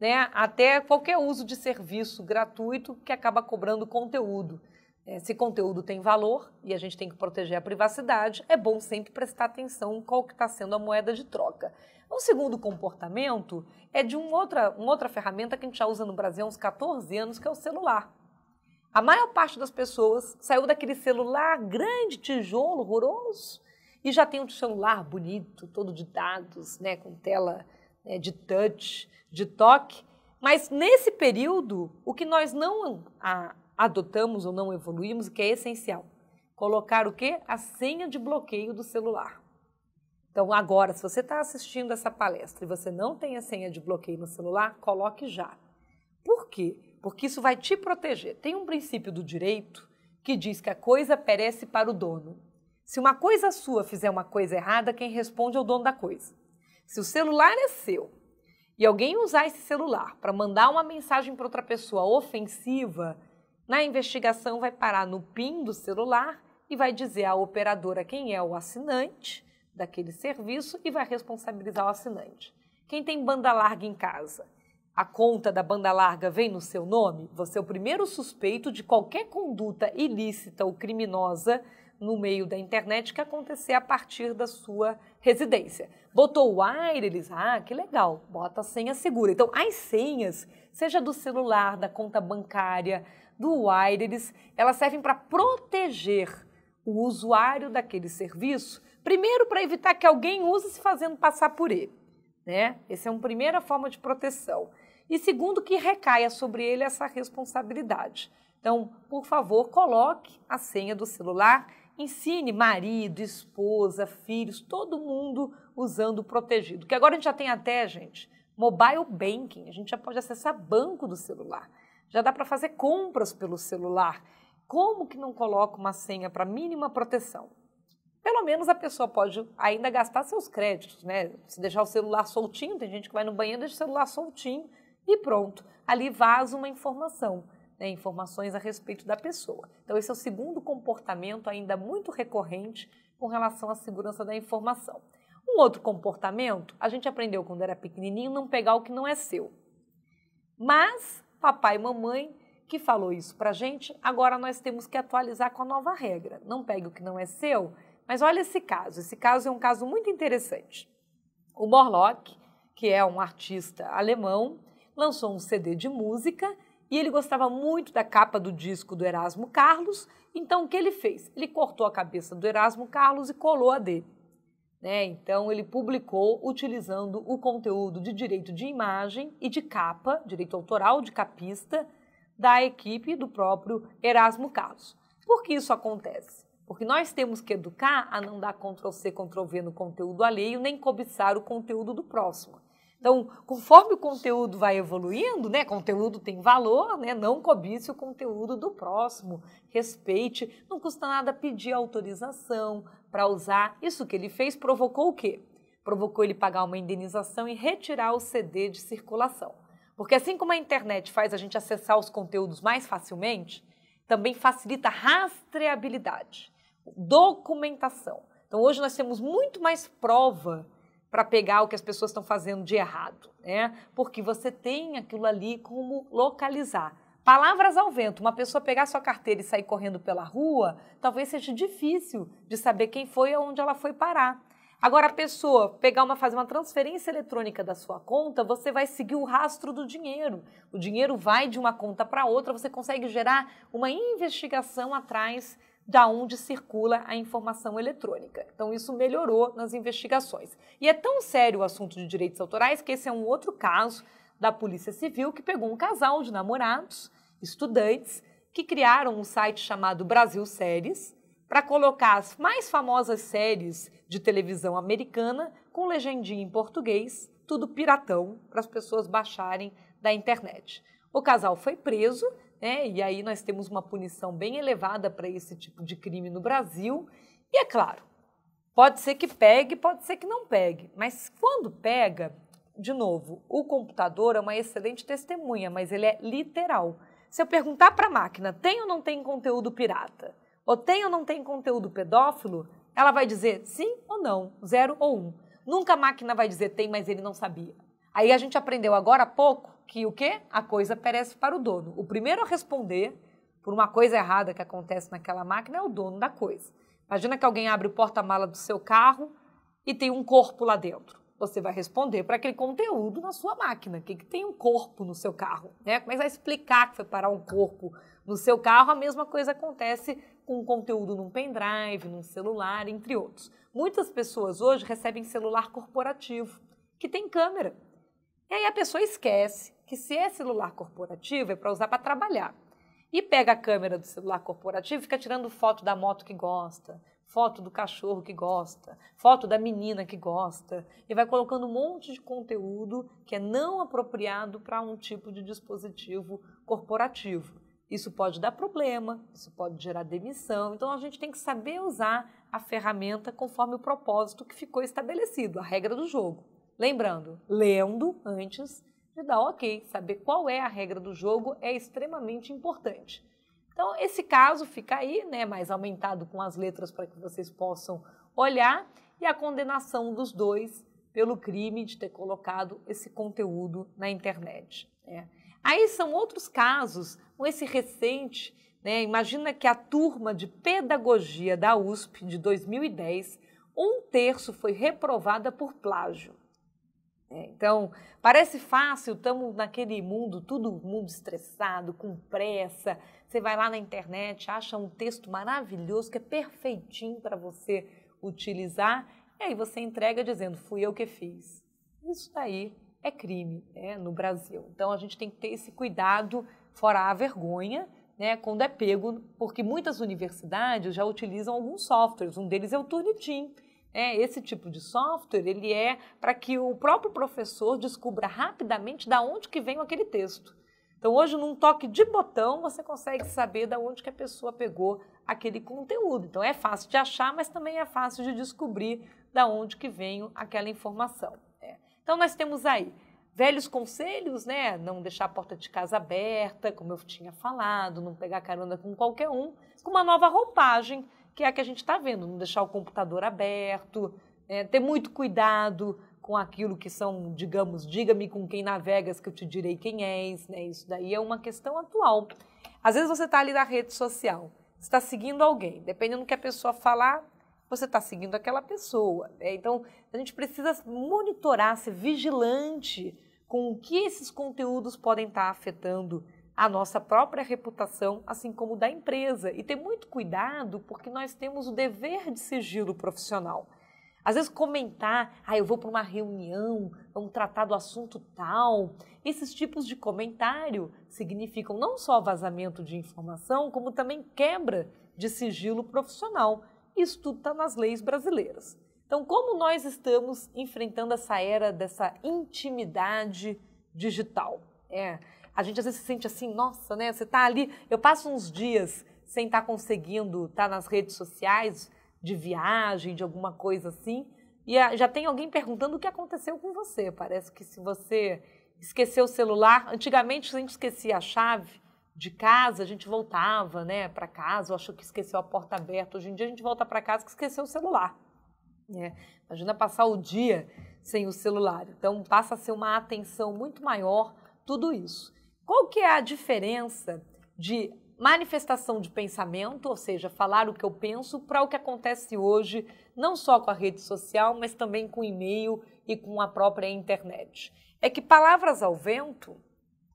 né, até qualquer uso de serviço gratuito que acaba cobrando conteúdo. É, se conteúdo tem valor e a gente tem que proteger a privacidade, é bom sempre prestar atenção em qual que está sendo a moeda de troca. Um segundo comportamento é de um outra, uma outra ferramenta que a gente já usa no Brasil há uns 14 anos, que é o celular. A maior parte das pessoas saiu daquele celular grande, tijolo, horroroso, e já tem um celular bonito, todo de dados, né, com tela né, de touch, de toque. Mas nesse período, o que nós não a, adotamos ou não evoluímos, que é essencial, colocar o quê? A senha de bloqueio do celular. Então, agora, se você está assistindo essa palestra e você não tem a senha de bloqueio no celular, coloque já. Por quê? porque isso vai te proteger. Tem um princípio do direito que diz que a coisa perece para o dono. Se uma coisa sua fizer uma coisa errada, quem responde é o dono da coisa. Se o celular é seu e alguém usar esse celular para mandar uma mensagem para outra pessoa ofensiva, na investigação vai parar no PIN do celular e vai dizer à operadora quem é o assinante daquele serviço e vai responsabilizar o assinante. Quem tem banda larga em casa? a conta da banda larga vem no seu nome, você é o primeiro suspeito de qualquer conduta ilícita ou criminosa no meio da internet que acontecer a partir da sua residência. Botou o aire, eles, ah, que legal, bota a senha segura. Então, as senhas, seja do celular, da conta bancária, do wireless, elas servem para proteger o usuário daquele serviço, primeiro para evitar que alguém use se fazendo passar por ele. Né? Essa é uma primeira forma de proteção e segundo, que recaia sobre ele essa responsabilidade. Então, por favor, coloque a senha do celular, ensine marido, esposa, filhos, todo mundo usando o protegido. Que agora a gente já tem até, gente, mobile banking, a gente já pode acessar banco do celular. Já dá para fazer compras pelo celular. Como que não coloca uma senha para mínima proteção? Pelo menos a pessoa pode ainda gastar seus créditos, né? Se deixar o celular soltinho, tem gente que vai no banheiro e deixa o celular soltinho e pronto. Ali vaza uma informação, né, informações a respeito da pessoa. Então, esse é o segundo comportamento, ainda muito recorrente, com relação à segurança da informação. Um outro comportamento, a gente aprendeu quando era pequenininho, não pegar o que não é seu. Mas papai e mamãe que falou isso a gente, agora nós temos que atualizar com a nova regra. Não pegue o que não é seu, mas olha esse caso. Esse caso é um caso muito interessante. O Morlock, que é um artista alemão, lançou um CD de música e ele gostava muito da capa do disco do Erasmo Carlos, então o que ele fez? Ele cortou a cabeça do Erasmo Carlos e colou a dele. Né? Então ele publicou utilizando o conteúdo de direito de imagem e de capa, direito autoral de capista, da equipe do próprio Erasmo Carlos. Por que isso acontece? Porque nós temos que educar a não dar Ctrl-C, Ctrl-V no conteúdo alheio, nem cobiçar o conteúdo do próximo. Então, conforme o conteúdo vai evoluindo, né? Conteúdo tem valor, né? Não cobice o conteúdo do próximo, respeite. Não custa nada pedir autorização para usar. Isso que ele fez provocou o quê? Provocou ele pagar uma indenização e retirar o CD de circulação. Porque assim como a internet faz a gente acessar os conteúdos mais facilmente, também facilita a rastreabilidade, documentação. Então, hoje nós temos muito mais prova para pegar o que as pessoas estão fazendo de errado, né? Porque você tem aquilo ali como localizar. Palavras ao vento, uma pessoa pegar sua carteira e sair correndo pela rua, talvez seja difícil de saber quem foi e onde ela foi parar. Agora, a pessoa pegar uma, fazer uma transferência eletrônica da sua conta, você vai seguir o rastro do dinheiro. O dinheiro vai de uma conta para outra, você consegue gerar uma investigação atrás da onde circula a informação eletrônica. Então isso melhorou nas investigações. E é tão sério o assunto de direitos autorais que esse é um outro caso da Polícia Civil que pegou um casal de namorados, estudantes, que criaram um site chamado Brasil Séries para colocar as mais famosas séries de televisão americana com legendinha em português, tudo piratão, para as pessoas baixarem da internet. O casal foi preso né? E aí nós temos uma punição bem elevada para esse tipo de crime no Brasil. E é claro, pode ser que pegue, pode ser que não pegue, mas quando pega, de novo, o computador é uma excelente testemunha, mas ele é literal. Se eu perguntar para a máquina, tem ou não tem conteúdo pirata? Ou tem ou não tem conteúdo pedófilo? Ela vai dizer sim ou não, zero ou um. Nunca a máquina vai dizer tem, mas ele não sabia. Aí a gente aprendeu agora há pouco que o quê? A coisa perece para o dono. O primeiro a responder por uma coisa errada que acontece naquela máquina é o dono da coisa. Imagina que alguém abre o porta-mala do seu carro e tem um corpo lá dentro. Você vai responder para aquele conteúdo na sua máquina. O que, que tem um corpo no seu carro? Né? Começa a explicar que foi parar um corpo no seu carro. A mesma coisa acontece com conteúdo num pendrive, num celular, entre outros. Muitas pessoas hoje recebem celular corporativo que tem câmera. E aí a pessoa esquece que se é celular corporativo é para usar para trabalhar. E pega a câmera do celular corporativo e fica tirando foto da moto que gosta, foto do cachorro que gosta, foto da menina que gosta, e vai colocando um monte de conteúdo que é não apropriado para um tipo de dispositivo corporativo. Isso pode dar problema, isso pode gerar demissão. Então a gente tem que saber usar a ferramenta conforme o propósito que ficou estabelecido, a regra do jogo. Lembrando, lendo antes de dar ok. Saber qual é a regra do jogo é extremamente importante. Então, esse caso fica aí, né, mais aumentado com as letras para que vocês possam olhar, e a condenação dos dois pelo crime de ter colocado esse conteúdo na internet. Né? Aí são outros casos, com esse recente, né, imagina que a turma de pedagogia da USP de 2010, um terço foi reprovada por plágio. É, então, parece fácil, estamos naquele mundo, todo mundo estressado, com pressa. Você vai lá na internet, acha um texto maravilhoso que é perfeitinho para você utilizar, e aí você entrega dizendo: fui eu que fiz. Isso daí é crime né, no Brasil. Então, a gente tem que ter esse cuidado, fora a vergonha, né, quando é pego, porque muitas universidades já utilizam alguns softwares, um deles é o Turnitin é, esse tipo de software ele é para que o próprio professor descubra rapidamente da onde que vem aquele texto. Então hoje num toque de botão você consegue saber da onde que a pessoa pegou aquele conteúdo. Então é fácil de achar, mas também é fácil de descobrir da onde que vem aquela informação. É. Então nós temos aí velhos conselhos, né? Não deixar a porta de casa aberta, como eu tinha falado, não pegar carona com qualquer um, com uma nova roupagem que é a que a gente está vendo, não deixar o computador aberto, é, ter muito cuidado com aquilo que são, digamos, diga-me com quem navegas que eu te direi quem és, né? Isso daí é uma questão atual. Às vezes você está ali na rede social, está seguindo alguém, dependendo do que a pessoa falar, você está seguindo aquela pessoa. Né? Então a gente precisa monitorar, ser vigilante com o que esses conteúdos podem estar tá afetando a nossa própria reputação, assim como da empresa. E ter muito cuidado, porque nós temos o dever de sigilo profissional. Às vezes comentar, ah, eu vou para uma reunião, vamos tratar do assunto tal. Esses tipos de comentário significam não só vazamento de informação, como também quebra de sigilo profissional. Isso tudo está nas leis brasileiras. Então, como nós estamos enfrentando essa era dessa intimidade digital? É, a gente às vezes se sente assim, nossa, né? Você está ali. Eu passo uns dias sem estar tá conseguindo estar tá nas redes sociais de viagem, de alguma coisa assim. E já tem alguém perguntando o que aconteceu com você. Parece que se você esqueceu o celular, antigamente a gente esquecia a chave de casa, a gente voltava, né, para casa, ou achou que esqueceu a porta aberta. Hoje em dia a gente volta para casa que esqueceu o celular. Né? Imagina passar o dia sem o celular. Então passa a ser uma atenção muito maior tudo isso. Qual que é a diferença de manifestação de pensamento, ou seja, falar o que eu penso, para o que acontece hoje, não só com a rede social, mas também com e-mail e com a própria internet? É que palavras ao vento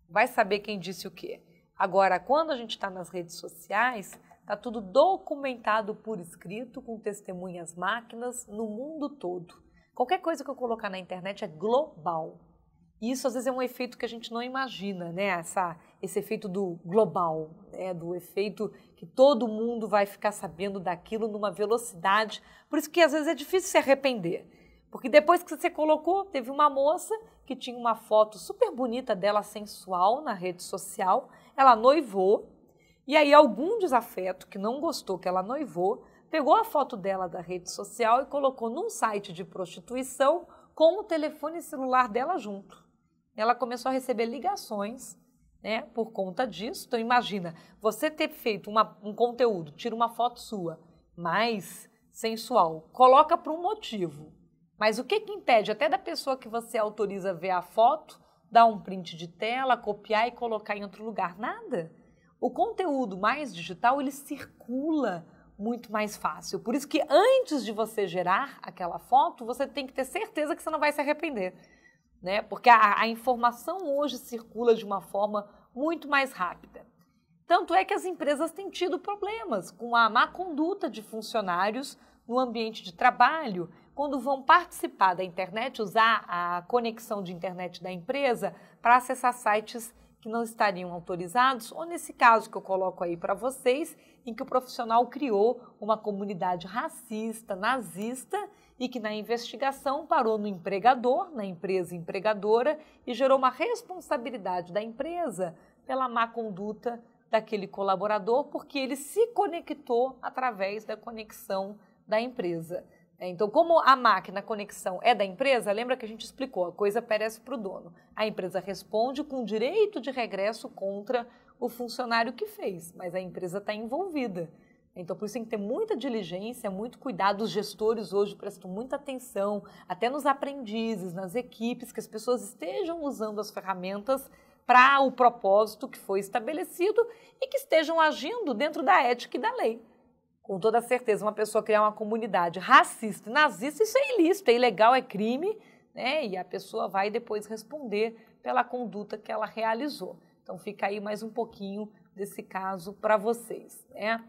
vai saber quem disse o quê. Agora, quando a gente está nas redes sociais, está tudo documentado por escrito, com testemunhas máquinas, no mundo todo. Qualquer coisa que eu colocar na internet é global. E isso às vezes é um efeito que a gente não imagina, né? Essa, esse efeito do global, né? do efeito que todo mundo vai ficar sabendo daquilo numa velocidade. Por isso que às vezes é difícil se arrepender. Porque depois que você colocou, teve uma moça que tinha uma foto super bonita dela, sensual, na rede social. Ela noivou. E aí, algum desafeto que não gostou que ela noivou, pegou a foto dela da rede social e colocou num site de prostituição com o telefone celular dela junto ela começou a receber ligações né, por conta disso. Então, imagina, você ter feito uma, um conteúdo, tira uma foto sua, mais sensual, coloca para um motivo. Mas o que, que impede até da pessoa que você autoriza ver a foto, dar um print de tela, copiar e colocar em outro lugar? Nada. O conteúdo mais digital, ele circula muito mais fácil. Por isso que antes de você gerar aquela foto, você tem que ter certeza que você não vai se arrepender né? Porque a, a informação hoje circula de uma forma muito mais rápida. Tanto é que as empresas têm tido problemas com a má conduta de funcionários no ambiente de trabalho, quando vão participar da internet, usar a conexão de internet da empresa para acessar sites que não estariam autorizados, ou nesse caso que eu coloco aí para vocês, em que o profissional criou uma comunidade racista, nazista e que na investigação parou no empregador, na empresa empregadora, e gerou uma responsabilidade da empresa pela má conduta daquele colaborador, porque ele se conectou através da conexão da empresa. É, então, como a máquina a conexão é da empresa, lembra que a gente explicou, a coisa perece para o dono. A empresa responde com direito de regresso contra o funcionário que fez, mas a empresa está envolvida. Então, por isso tem que ter muita diligência, muito cuidado. Os gestores hoje prestam muita atenção, até nos aprendizes, nas equipes, que as pessoas estejam usando as ferramentas para o propósito que foi estabelecido e que estejam agindo dentro da ética e da lei. Com toda certeza, uma pessoa criar uma comunidade racista e nazista, isso é ilícito, é ilegal, é crime, né? e a pessoa vai depois responder pela conduta que ela realizou. Então, fica aí mais um pouquinho desse caso para vocês. Né?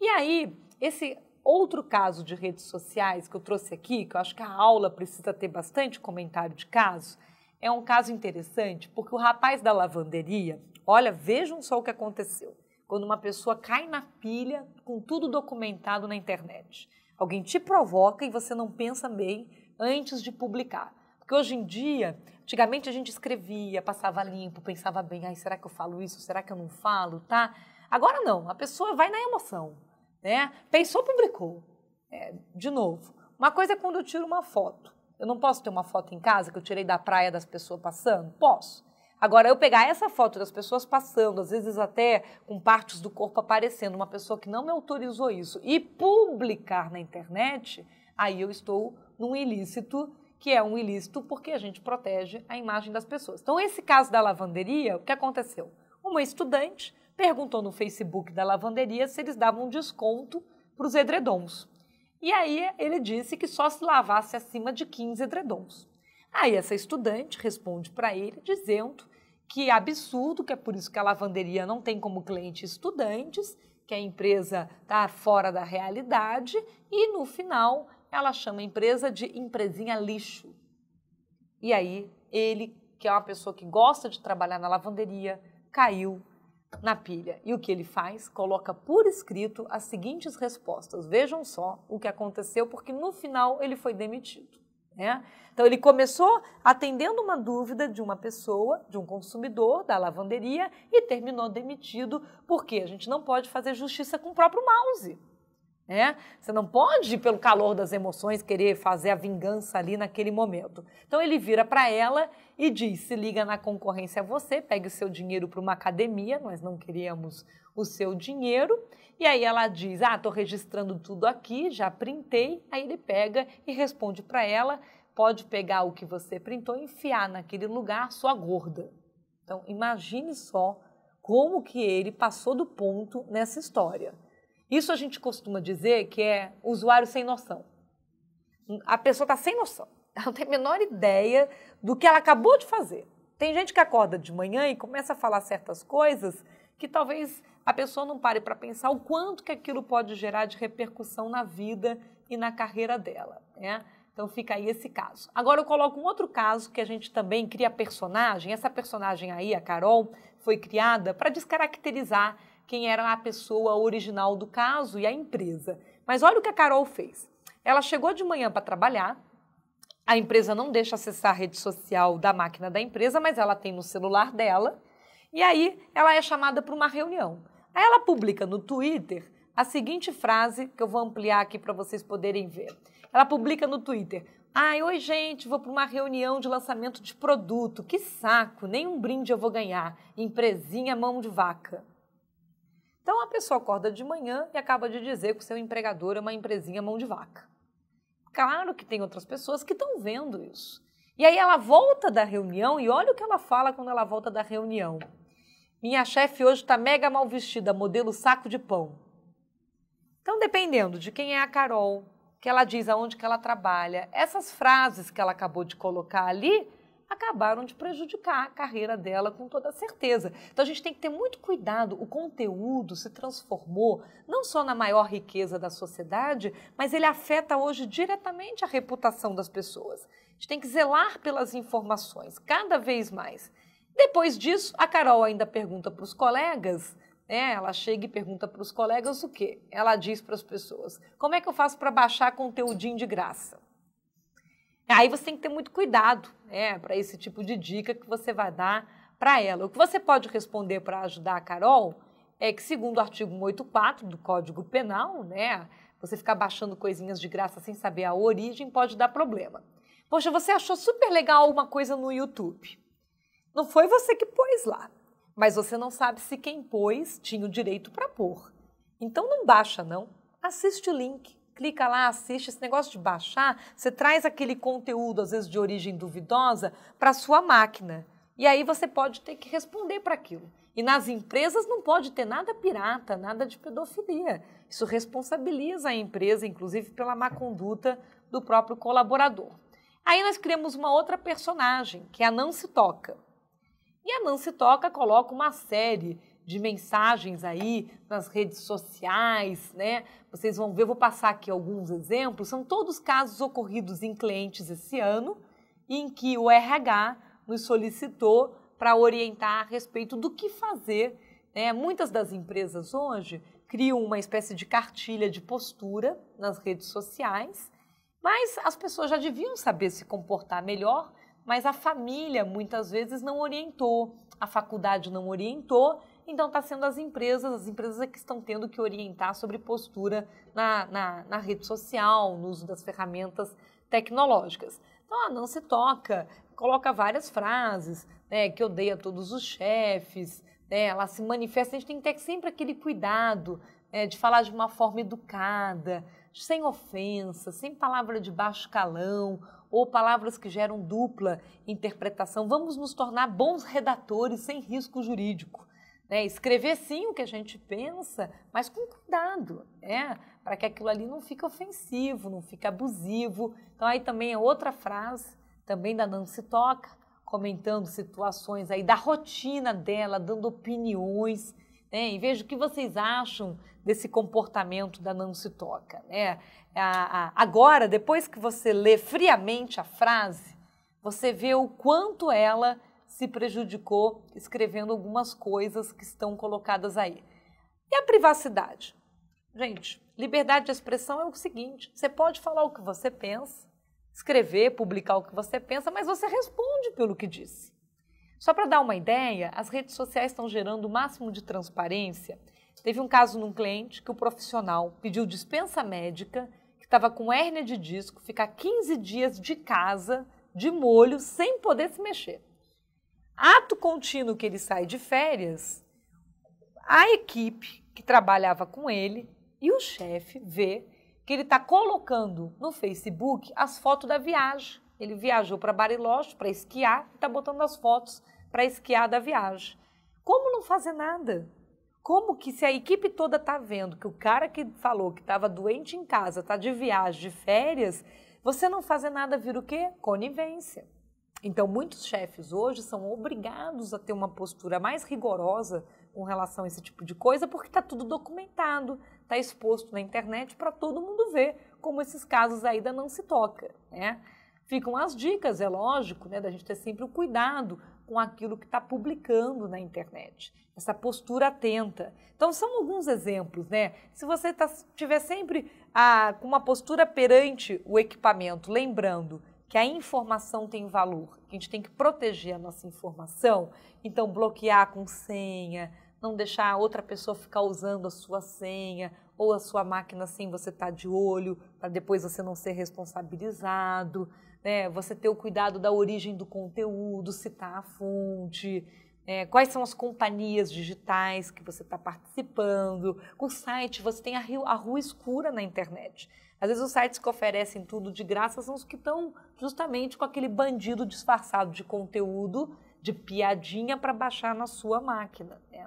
E aí, esse outro caso de redes sociais que eu trouxe aqui, que eu acho que a aula precisa ter bastante comentário de caso, é um caso interessante porque o rapaz da lavanderia, olha, vejam só o que aconteceu. Quando uma pessoa cai na pilha com tudo documentado na internet. Alguém te provoca e você não pensa bem antes de publicar. Porque hoje em dia, antigamente a gente escrevia, passava limpo, pensava bem, ai, será que eu falo isso? Será que eu não falo? Tá? Agora não, a pessoa vai na emoção, né? Pensou, publicou. É, de novo, uma coisa é quando eu tiro uma foto. Eu não posso ter uma foto em casa que eu tirei da praia das pessoas passando? Posso. Agora, eu pegar essa foto das pessoas passando, às vezes até com partes do corpo aparecendo, uma pessoa que não me autorizou isso, e publicar na internet, aí eu estou num ilícito, que é um ilícito porque a gente protege a imagem das pessoas. Então, esse caso da lavanderia, o que aconteceu? Uma estudante perguntou no Facebook da lavanderia se eles davam um desconto para os edredons. E aí ele disse que só se lavasse acima de 15 edredons. Aí essa estudante responde para ele dizendo que é absurdo, que é por isso que a lavanderia não tem como cliente estudantes, que a empresa está fora da realidade e no final ela chama a empresa de empresinha lixo. E aí ele, que é uma pessoa que gosta de trabalhar na lavanderia, caiu na pilha. E o que ele faz? Coloca por escrito as seguintes respostas. Vejam só o que aconteceu, porque no final ele foi demitido. Né? Então ele começou atendendo uma dúvida de uma pessoa, de um consumidor da lavanderia, e terminou demitido, porque a gente não pode fazer justiça com o próprio mouse né? Você não pode, pelo calor das emoções, querer fazer a vingança ali naquele momento. Então ele vira para ela e diz: se liga na concorrência você, pegue o seu dinheiro para uma academia, nós não queríamos o seu dinheiro. E aí ela diz: ah, estou registrando tudo aqui, já printei. Aí ele pega e responde para ela: pode pegar o que você printou e enfiar naquele lugar, sua gorda. Então imagine só como que ele passou do ponto nessa história. Isso a gente costuma dizer que é usuário sem noção. A pessoa está sem noção. Ela não tem a menor ideia do que ela acabou de fazer. Tem gente que acorda de manhã e começa a falar certas coisas que talvez a pessoa não pare para pensar o quanto que aquilo pode gerar de repercussão na vida e na carreira dela. Né? Então fica aí esse caso. Agora eu coloco um outro caso que a gente também cria personagem. Essa personagem aí, a Carol, foi criada para descaracterizar quem era a pessoa original do caso e a empresa. Mas olha o que a Carol fez. Ela chegou de manhã para trabalhar, a empresa não deixa acessar a rede social da máquina da empresa, mas ela tem no celular dela. E aí ela é chamada para uma reunião. Aí ela publica no Twitter a seguinte frase, que eu vou ampliar aqui para vocês poderem ver. Ela publica no Twitter: Ai, oi, gente, vou para uma reunião de lançamento de produto. Que saco, nem um brinde eu vou ganhar. Empresinha mão de vaca. Então a pessoa acorda de manhã e acaba de dizer que o seu empregador é uma empresinha mão de vaca. Claro que tem outras pessoas que estão vendo isso. E aí ela volta da reunião e olha o que ela fala quando ela volta da reunião. Minha chefe hoje está mega mal vestida, modelo saco de pão. Então, dependendo de quem é a Carol, que ela diz aonde que ela trabalha, essas frases que ela acabou de colocar ali acabaram de prejudicar a carreira dela com toda certeza. Então a gente tem que ter muito cuidado. O conteúdo se transformou não só na maior riqueza da sociedade, mas ele afeta hoje diretamente a reputação das pessoas. A gente tem que zelar pelas informações cada vez mais. Depois disso, a Carol ainda pergunta para os colegas. Né? ela chega e pergunta para os colegas o quê? Ela diz para as pessoas: como é que eu faço para baixar conteúdinho de graça? Aí você tem que ter muito cuidado né, para esse tipo de dica que você vai dar para ela. O que você pode responder para ajudar a Carol é que, segundo o artigo 184 do Código Penal, né, você ficar baixando coisinhas de graça sem saber a origem pode dar problema. Poxa, você achou super legal alguma coisa no YouTube. Não foi você que pôs lá, mas você não sabe se quem pôs tinha o direito para pôr. Então não baixa, não. Assiste o link clica lá, assiste. Esse negócio de baixar, você traz aquele conteúdo, às vezes de origem duvidosa, para sua máquina. E aí você pode ter que responder para aquilo. E nas empresas não pode ter nada pirata, nada de pedofilia. Isso responsabiliza a empresa, inclusive, pela má conduta do próprio colaborador. Aí nós criamos uma outra personagem, que é a Nancy Toca. E a Nancy Toca coloca uma série de mensagens aí nas redes sociais, né? Vocês vão ver, vou passar aqui alguns exemplos. São todos casos ocorridos em clientes esse ano em que o RH nos solicitou para orientar a respeito do que fazer. Né? Muitas das empresas hoje criam uma espécie de cartilha de postura nas redes sociais, mas as pessoas já deviam saber se comportar melhor, mas a família muitas vezes não orientou, a faculdade não orientou então, está sendo as empresas, as empresas é que estão tendo que orientar sobre postura na, na, na rede social, no uso das ferramentas tecnológicas. Então, ah, não se toca, coloca várias frases, né, que odeia todos os chefes, né, ela se manifesta, a gente tem que ter sempre aquele cuidado né, de falar de uma forma educada, sem ofensa, sem palavra de baixo calão ou palavras que geram dupla interpretação. Vamos nos tornar bons redatores sem risco jurídico. Né? Escrever sim o que a gente pensa, mas com cuidado, né? para que aquilo ali não fique ofensivo, não fique abusivo. Então aí também é outra frase, também da Nancy Toca, comentando situações aí da rotina dela, dando opiniões. Né? E vejo o que vocês acham desse comportamento da Nancy Toca. Né? agora, depois que você lê friamente a frase, você vê o quanto ela se prejudicou escrevendo algumas coisas que estão colocadas aí. E a privacidade? Gente, liberdade de expressão é o seguinte: você pode falar o que você pensa, escrever, publicar o que você pensa, mas você responde pelo que disse. Só para dar uma ideia, as redes sociais estão gerando o máximo de transparência. Teve um caso num cliente que o profissional pediu dispensa médica, que estava com hérnia de disco, ficar 15 dias de casa, de molho, sem poder se mexer ato contínuo que ele sai de férias, a equipe que trabalhava com ele e o chefe vê que ele está colocando no Facebook as fotos da viagem. Ele viajou para Bariloche para esquiar e está botando as fotos para esquiar da viagem. Como não fazer nada? Como que se a equipe toda está vendo que o cara que falou que estava doente em casa está de viagem, de férias, você não fazer nada vira o quê? Conivência. Então, muitos chefes hoje são obrigados a ter uma postura mais rigorosa com relação a esse tipo de coisa, porque está tudo documentado, está exposto na internet para todo mundo ver, como esses casos ainda não se toca. Né? Ficam as dicas, é lógico, né, da gente ter sempre o cuidado com aquilo que está publicando na internet, essa postura atenta. Então, são alguns exemplos, né? Se você tá, tiver sempre ah, com uma postura perante o equipamento, lembrando que a informação tem valor, que a gente tem que proteger a nossa informação, então bloquear com senha, não deixar outra pessoa ficar usando a sua senha ou a sua máquina sem você estar tá de olho, para depois você não ser responsabilizado, né? você ter o cuidado da origem do conteúdo, citar a fonte, é, quais são as companhias digitais que você está participando, com site, você tem a, a rua escura na internet. Às vezes os sites que oferecem tudo de graça são os que estão justamente com aquele bandido disfarçado de conteúdo, de piadinha para baixar na sua máquina. Né?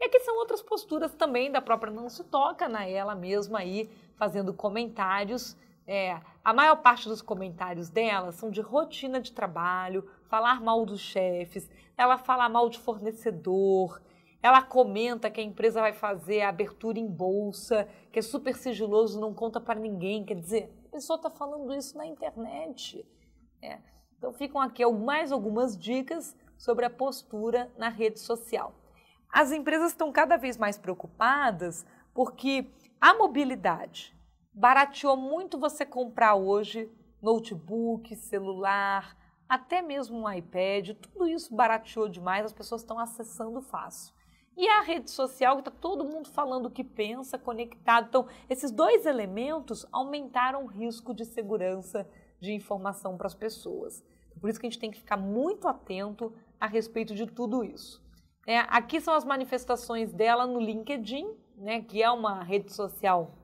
E aqui são outras posturas também da própria Não Se Toca, na né? ela mesma aí fazendo comentários. É, a maior parte dos comentários dela são de rotina de trabalho, falar mal dos chefes, ela fala mal de fornecedor, ela comenta que a empresa vai fazer a abertura em bolsa, que é super sigiloso, não conta para ninguém. Quer dizer, a pessoa está falando isso na internet. Né? Então ficam aqui mais algumas dicas sobre a postura na rede social. As empresas estão cada vez mais preocupadas porque a mobilidade barateou muito você comprar hoje notebook, celular, até mesmo um iPad, tudo isso barateou demais, as pessoas estão acessando fácil. E a rede social, que está todo mundo falando o que pensa, conectado. Então, esses dois elementos aumentaram o risco de segurança de informação para as pessoas. Então, por isso que a gente tem que ficar muito atento a respeito de tudo isso. É, aqui são as manifestações dela no LinkedIn, né, que é uma rede social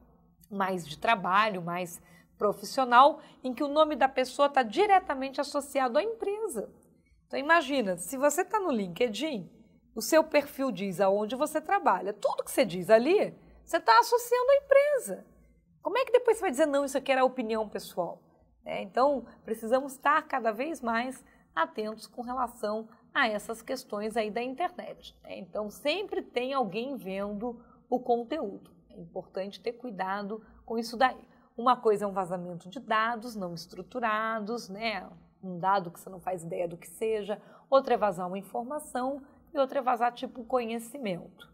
mais de trabalho, mais profissional, em que o nome da pessoa está diretamente associado à empresa. Então imagina, se você está no LinkedIn, o seu perfil diz aonde você trabalha. Tudo que você diz ali, você está associando à empresa. Como é que depois você vai dizer, não, isso aqui era opinião pessoal? É, então, precisamos estar cada vez mais atentos com relação a essas questões aí da internet. Né? Então, sempre tem alguém vendo o conteúdo. É importante ter cuidado com isso daí. Uma coisa é um vazamento de dados não estruturados, né? um dado que você não faz ideia do que seja. Outra é vazar uma informação e outra é vazar tipo conhecimento.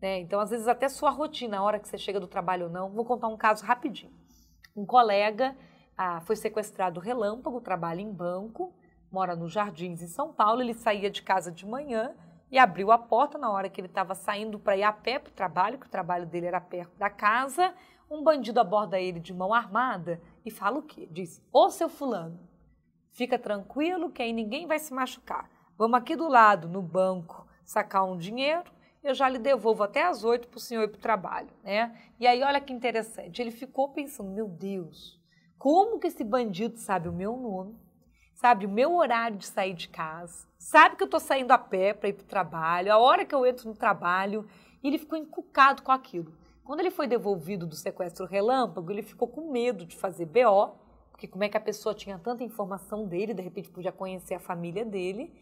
Né? Então, às vezes, até sua rotina, a hora que você chega do trabalho ou não. Vou contar um caso rapidinho. Um colega ah, foi sequestrado relâmpago, trabalha em banco, mora nos Jardins, em São Paulo. Ele saía de casa de manhã e abriu a porta na hora que ele estava saindo para ir a pé para o trabalho, que o trabalho dele era perto da casa. Um bandido aborda ele de mão armada e fala o quê? Diz: Ô seu fulano, fica tranquilo que aí ninguém vai se machucar. Vamos aqui do lado, no banco, sacar um dinheiro, eu já lhe devolvo até às oito para o senhor ir para o trabalho, né? E aí, olha que interessante, ele ficou pensando, meu Deus, como que esse bandido sabe o meu nome, sabe o meu horário de sair de casa, sabe que eu estou saindo a pé para ir para o trabalho, a hora que eu entro no trabalho, e ele ficou encucado com aquilo. Quando ele foi devolvido do sequestro relâmpago, ele ficou com medo de fazer BO, porque como é que a pessoa tinha tanta informação dele, de repente podia conhecer a família dele,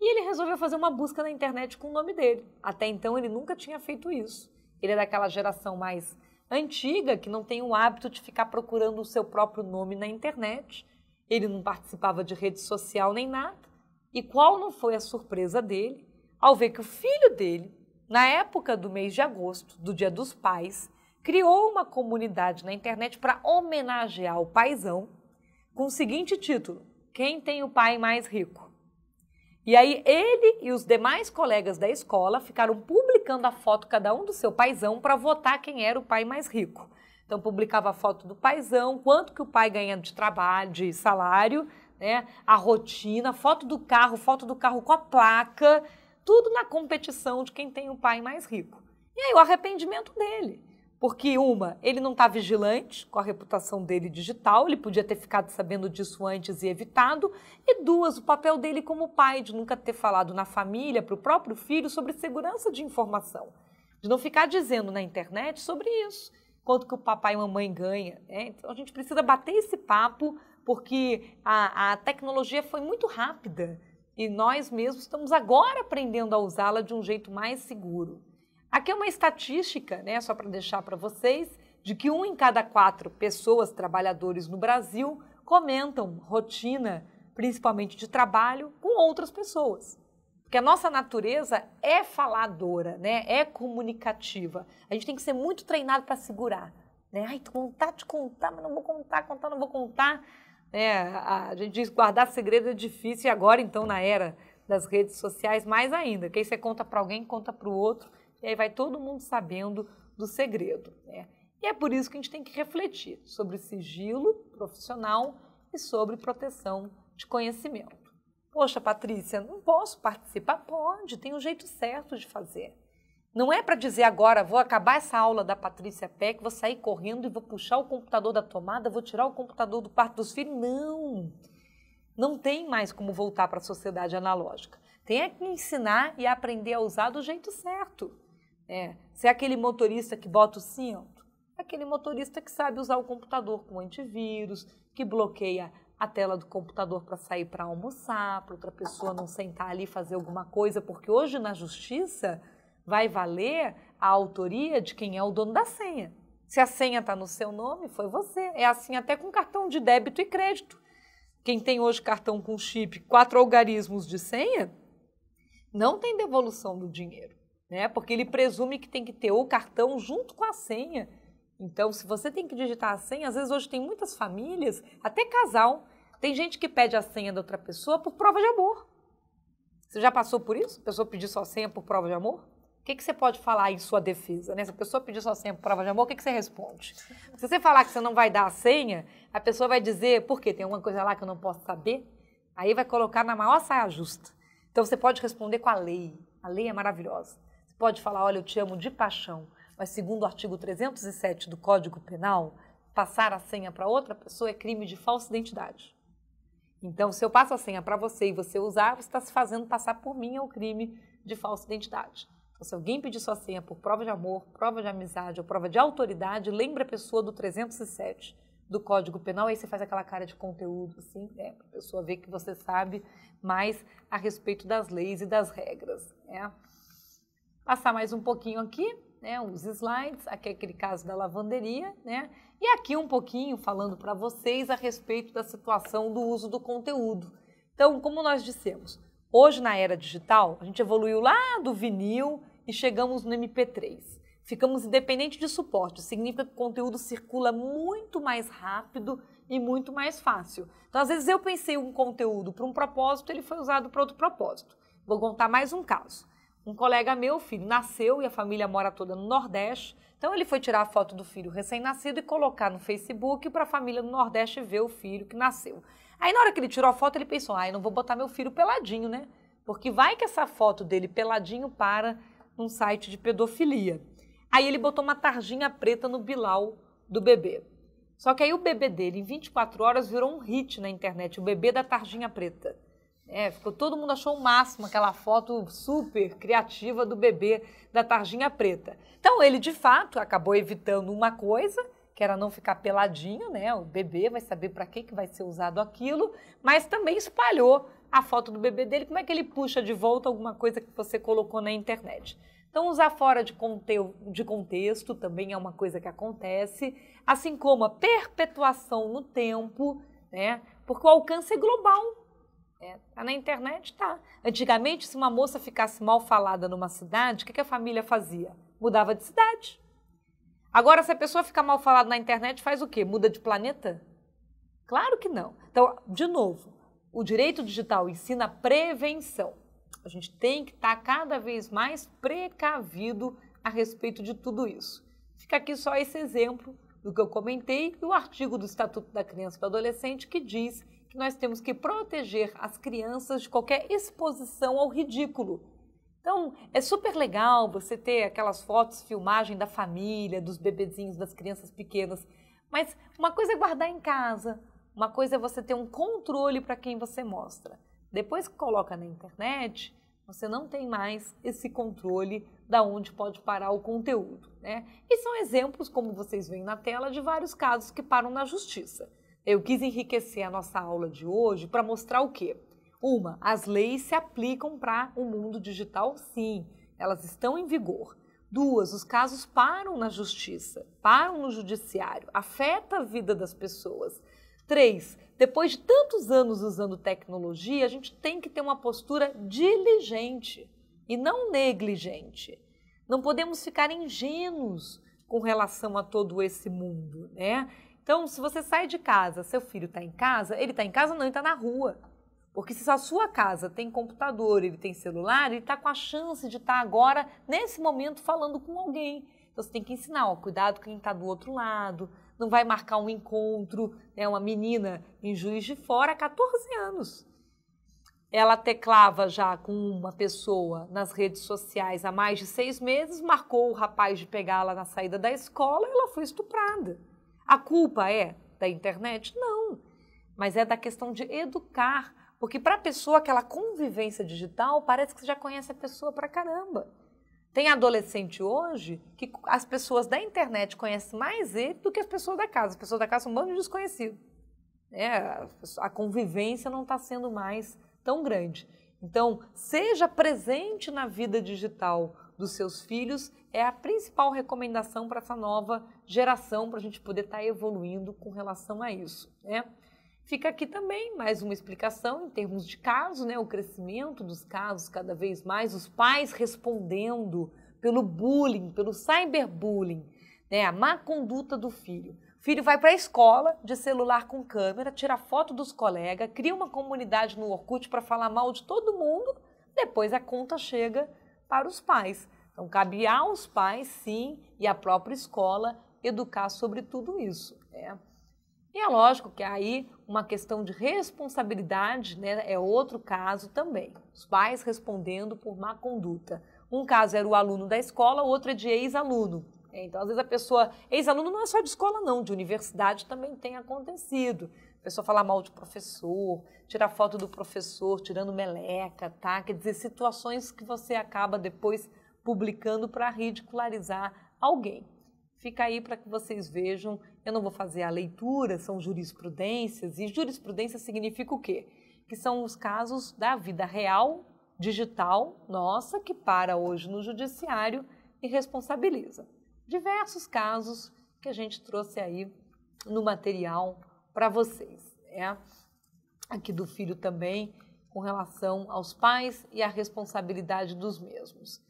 e ele resolveu fazer uma busca na internet com o nome dele. Até então ele nunca tinha feito isso. Ele é daquela geração mais antiga que não tem o hábito de ficar procurando o seu próprio nome na internet. Ele não participava de rede social nem nada. E qual não foi a surpresa dele ao ver que o filho dele, na época do mês de agosto, do Dia dos Pais, criou uma comunidade na internet para homenagear o paizão com o seguinte título: Quem tem o pai mais rico? E aí ele e os demais colegas da escola ficaram publicando a foto cada um do seu paizão para votar quem era o pai mais rico. Então publicava a foto do paizão, quanto que o pai ganhando de trabalho, de salário, né? A rotina, foto do carro, foto do carro com a placa, tudo na competição de quem tem o pai mais rico. E aí o arrependimento dele. Porque, uma, ele não está vigilante com a reputação dele digital, ele podia ter ficado sabendo disso antes e evitado. E, duas, o papel dele como pai, de nunca ter falado na família, para o próprio filho, sobre segurança de informação. De não ficar dizendo na internet sobre isso, quanto que o papai e a mamãe ganha. Né? Então, a gente precisa bater esse papo, porque a, a tecnologia foi muito rápida e nós mesmos estamos agora aprendendo a usá-la de um jeito mais seguro. Aqui é uma estatística, né, só para deixar para vocês, de que um em cada quatro pessoas trabalhadores no Brasil comentam rotina, principalmente de trabalho, com outras pessoas. Porque a nossa natureza é faladora, né? É comunicativa. A gente tem que ser muito treinado para segurar, né? Ai, tô vontade de contar, mas não vou contar, contar, não vou contar. É, a gente diz guardar segredo é difícil e agora então na era das redes sociais mais ainda. Quem você conta para alguém, conta para o outro e aí vai todo mundo sabendo do segredo. Né? E é por isso que a gente tem que refletir sobre sigilo profissional e sobre proteção de conhecimento. Poxa, Patrícia, não posso participar? Pode, tem um jeito certo de fazer. Não é para dizer agora, vou acabar essa aula da Patrícia Peck, vou sair correndo e vou puxar o computador da tomada, vou tirar o computador do quarto dos filhos. Não! Não tem mais como voltar para a sociedade analógica. Tem é que ensinar e aprender a usar do jeito certo. Né? Se é aquele motorista que bota o cinto, é aquele motorista que sabe usar o computador com antivírus, que bloqueia a tela do computador para sair para almoçar, para outra pessoa não sentar ali e fazer alguma coisa, porque hoje na justiça vai valer a autoria de quem é o dono da senha. Se a senha está no seu nome, foi você. É assim até com cartão de débito e crédito. Quem tem hoje cartão com chip, quatro algarismos de senha, não tem devolução do dinheiro né? Porque ele presume que tem que ter o cartão junto com a senha. Então, se você tem que digitar a senha, às vezes hoje tem muitas famílias, até casal, tem gente que pede a senha da outra pessoa por prova de amor. Você já passou por isso? A pessoa pedir sua senha por prova de amor? O que, que você pode falar em sua defesa? Né? Se a pessoa pedir sua senha por prova de amor, o que, que você responde? Se você falar que você não vai dar a senha, a pessoa vai dizer, por quê? Tem alguma coisa lá que eu não posso saber? Aí vai colocar na maior saia justa. Então você pode responder com a lei. A lei é maravilhosa pode falar: olha, eu te amo de paixão, mas segundo o artigo 307 do Código Penal, passar a senha para outra pessoa é crime de falsa identidade. Então, se eu passo a senha para você e você usar, você está se fazendo passar por mim, é o crime de falsa identidade. Então, se alguém pedir sua senha por prova de amor, prova de amizade ou prova de autoridade, lembre a pessoa do 307 do Código Penal, aí você faz aquela cara de conteúdo, assim, né, para a pessoa ver que você sabe mais a respeito das leis e das regras. Né? Passar mais um pouquinho aqui, né, os slides, aqui é aquele caso da lavanderia, né? E aqui um pouquinho falando para vocês a respeito da situação do uso do conteúdo. Então, como nós dissemos, hoje na era digital, a gente evoluiu lá do vinil e chegamos no MP3. Ficamos independentes de suporte, significa que o conteúdo circula muito mais rápido e muito mais fácil. Então, às vezes eu pensei um conteúdo para um propósito, ele foi usado para outro propósito. Vou contar mais um caso. Um colega meu, filho, nasceu e a família mora toda no Nordeste. Então ele foi tirar a foto do filho recém-nascido e colocar no Facebook para a família do Nordeste ver o filho que nasceu. Aí na hora que ele tirou a foto, ele pensou: "Ah, eu não vou botar meu filho peladinho, né? Porque vai que essa foto dele peladinho para num site de pedofilia". Aí ele botou uma tarjinha preta no bilau do bebê. Só que aí o bebê dele, em 24 horas, virou um hit na internet, o bebê da tarjinha preta. É, ficou, todo mundo achou o máximo aquela foto super criativa do bebê da tarjinha preta. Então ele de fato acabou evitando uma coisa, que era não ficar peladinho, né? O bebê vai saber para que, que vai ser usado aquilo, mas também espalhou a foto do bebê dele. Como é que ele puxa de volta alguma coisa que você colocou na internet? Então, usar fora de, conte de contexto também é uma coisa que acontece, assim como a perpetuação no tempo, né? Porque o alcance é global. É, tá na internet, tá. Antigamente, se uma moça ficasse mal falada numa cidade, o que, que a família fazia? Mudava de cidade. Agora, se a pessoa fica mal falada na internet, faz o quê? Muda de planeta? Claro que não. Então, de novo, o direito digital ensina prevenção. A gente tem que estar tá cada vez mais precavido a respeito de tudo isso. Fica aqui só esse exemplo do que eu comentei e o artigo do Estatuto da Criança e do Adolescente que diz que nós temos que proteger as crianças de qualquer exposição ao ridículo. Então, é super legal você ter aquelas fotos, filmagem da família, dos bebezinhos, das crianças pequenas. Mas uma coisa é guardar em casa, uma coisa é você ter um controle para quem você mostra. Depois que coloca na internet, você não tem mais esse controle da onde pode parar o conteúdo, né? E são exemplos, como vocês veem na tela, de vários casos que param na justiça. Eu quis enriquecer a nossa aula de hoje para mostrar o quê? Uma, as leis se aplicam para o mundo digital, sim, elas estão em vigor. Duas, os casos param na justiça, param no judiciário, afeta a vida das pessoas. Três, depois de tantos anos usando tecnologia, a gente tem que ter uma postura diligente e não negligente. Não podemos ficar ingênuos com relação a todo esse mundo, né? Então, se você sai de casa, seu filho está em casa, ele está em casa não, ele está na rua. Porque se a sua casa tem computador, ele tem celular, ele está com a chance de estar tá agora, nesse momento, falando com alguém. Então, você tem que ensinar, ó, cuidado com quem está do outro lado, não vai marcar um encontro, É uma menina em Juiz de Fora, há 14 anos. Ela teclava já com uma pessoa nas redes sociais há mais de seis meses, marcou o rapaz de pegá-la na saída da escola e ela foi estuprada. A culpa é da internet? Não, mas é da questão de educar, porque para a pessoa aquela convivência digital parece que você já conhece a pessoa pra caramba. Tem adolescente hoje que as pessoas da internet conhecem mais ele do que as pessoas da casa. As pessoas da casa são um bando de desconhecido. É, a convivência não está sendo mais tão grande. Então, seja presente na vida digital dos seus filhos é a principal recomendação para essa nova geração, para a gente poder estar tá evoluindo com relação a isso. Né? Fica aqui também mais uma explicação em termos de caso, né? o crescimento dos casos cada vez mais, os pais respondendo pelo bullying, pelo cyberbullying, né? a má conduta do filho. O filho vai para a escola de celular com câmera, tira foto dos colegas, cria uma comunidade no Orkut para falar mal de todo mundo, depois a conta chega para os pais. Então, cabe aos pais, sim, e à própria escola educar sobre tudo isso. Né? E é lógico que aí uma questão de responsabilidade né, é outro caso também. Os pais respondendo por má conduta. Um caso era o aluno da escola, outro é de ex-aluno. Né? Então, às vezes a pessoa, ex-aluno não é só de escola, não, de universidade também tem acontecido pessoa falar mal de professor, tirar foto do professor tirando meleca, tá? Quer dizer, situações que você acaba depois publicando para ridicularizar alguém. Fica aí para que vocês vejam. Eu não vou fazer a leitura, são jurisprudências, e jurisprudência significa o quê? Que são os casos da vida real, digital, nossa, que para hoje no judiciário e responsabiliza. Diversos casos que a gente trouxe aí no material para vocês. é Aqui do filho também, com relação aos pais e a responsabilidade dos mesmos.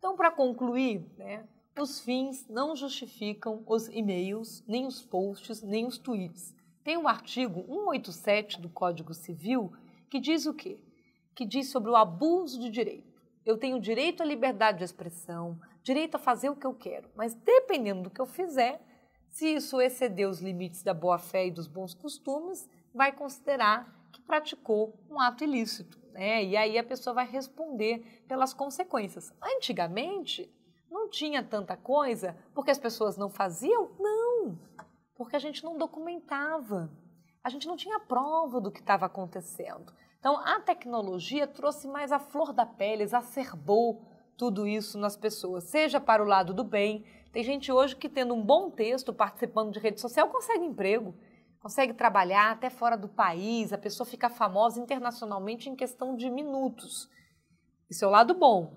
Então, para concluir, né, os fins não justificam os e-mails, nem os posts, nem os tweets. Tem o um artigo 187 do Código Civil que diz o quê? Que diz sobre o abuso de direito. Eu tenho direito à liberdade de expressão, direito a fazer o que eu quero, mas dependendo do que eu fizer, se isso exceder os limites da boa-fé e dos bons costumes, vai considerar que praticou um ato ilícito. Né? E aí a pessoa vai responder pelas consequências. Antigamente, não tinha tanta coisa porque as pessoas não faziam? Não! Porque a gente não documentava. A gente não tinha prova do que estava acontecendo. Então, a tecnologia trouxe mais a flor da pele, exacerbou tudo isso nas pessoas, seja para o lado do bem, tem gente hoje que, tendo um bom texto, participando de rede social, consegue emprego, consegue trabalhar até fora do país, a pessoa fica famosa internacionalmente em questão de minutos. Isso é o lado bom.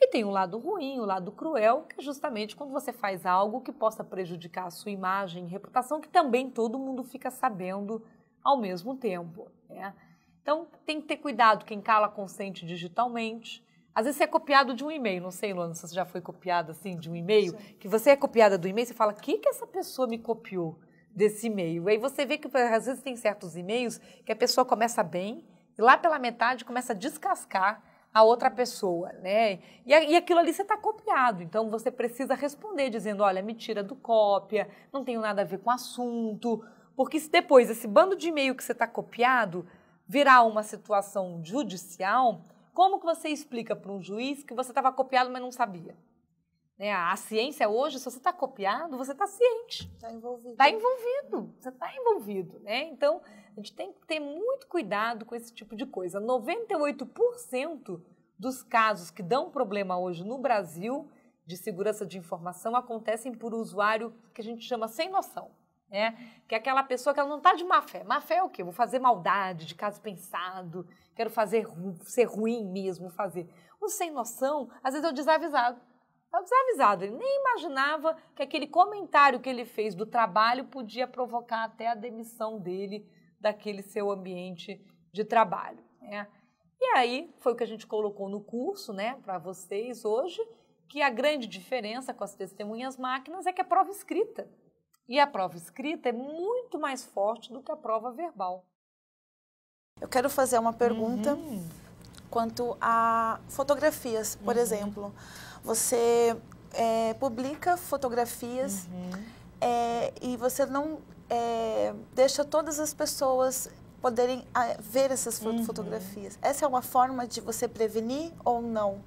E tem o lado ruim, o lado cruel, que é justamente quando você faz algo que possa prejudicar a sua imagem e reputação, que também todo mundo fica sabendo ao mesmo tempo. Né? Então, tem que ter cuidado quem cala consente digitalmente, às vezes você é copiado de um e-mail, não sei, Luana, se você já foi copiada assim de um e-mail, que você é copiada do e-mail, você fala, o que, que essa pessoa me copiou desse e-mail? Aí você vê que às vezes tem certos e-mails que a pessoa começa bem e lá pela metade começa a descascar a outra pessoa, né? E, e aquilo ali você está copiado, então você precisa responder dizendo, olha, me tira do cópia, não tenho nada a ver com o assunto, porque se depois esse bando de e-mail que você está copiado virar uma situação judicial, como que você explica para um juiz que você estava copiado, mas não sabia? Né? A ciência hoje, se você está copiado, você está ciente. Está envolvido. Está envolvido. Você está envolvido. Né? Então, a gente tem que ter muito cuidado com esse tipo de coisa. 98% dos casos que dão problema hoje no Brasil de segurança de informação acontecem por usuário que a gente chama sem noção. Né? Que é aquela pessoa que ela não está de má fé. Má fé é o quê? Vou fazer maldade, de caso pensado, quero fazer ser ruim mesmo, fazer. Um sem noção, às vezes é o desavisado. É o desavisado, ele nem imaginava que aquele comentário que ele fez do trabalho podia provocar até a demissão dele daquele seu ambiente de trabalho. Né? E aí foi o que a gente colocou no curso né, para vocês hoje, que a grande diferença com as testemunhas máquinas é que a prova escrita. E a prova escrita é muito mais forte do que a prova verbal. Eu quero fazer uma pergunta uhum. quanto a fotografias, por uhum. exemplo. Você é, publica fotografias uhum. é, e você não é, deixa todas as pessoas poderem ah, ver essas uhum. fotografias. Essa é uma forma de você prevenir ou não?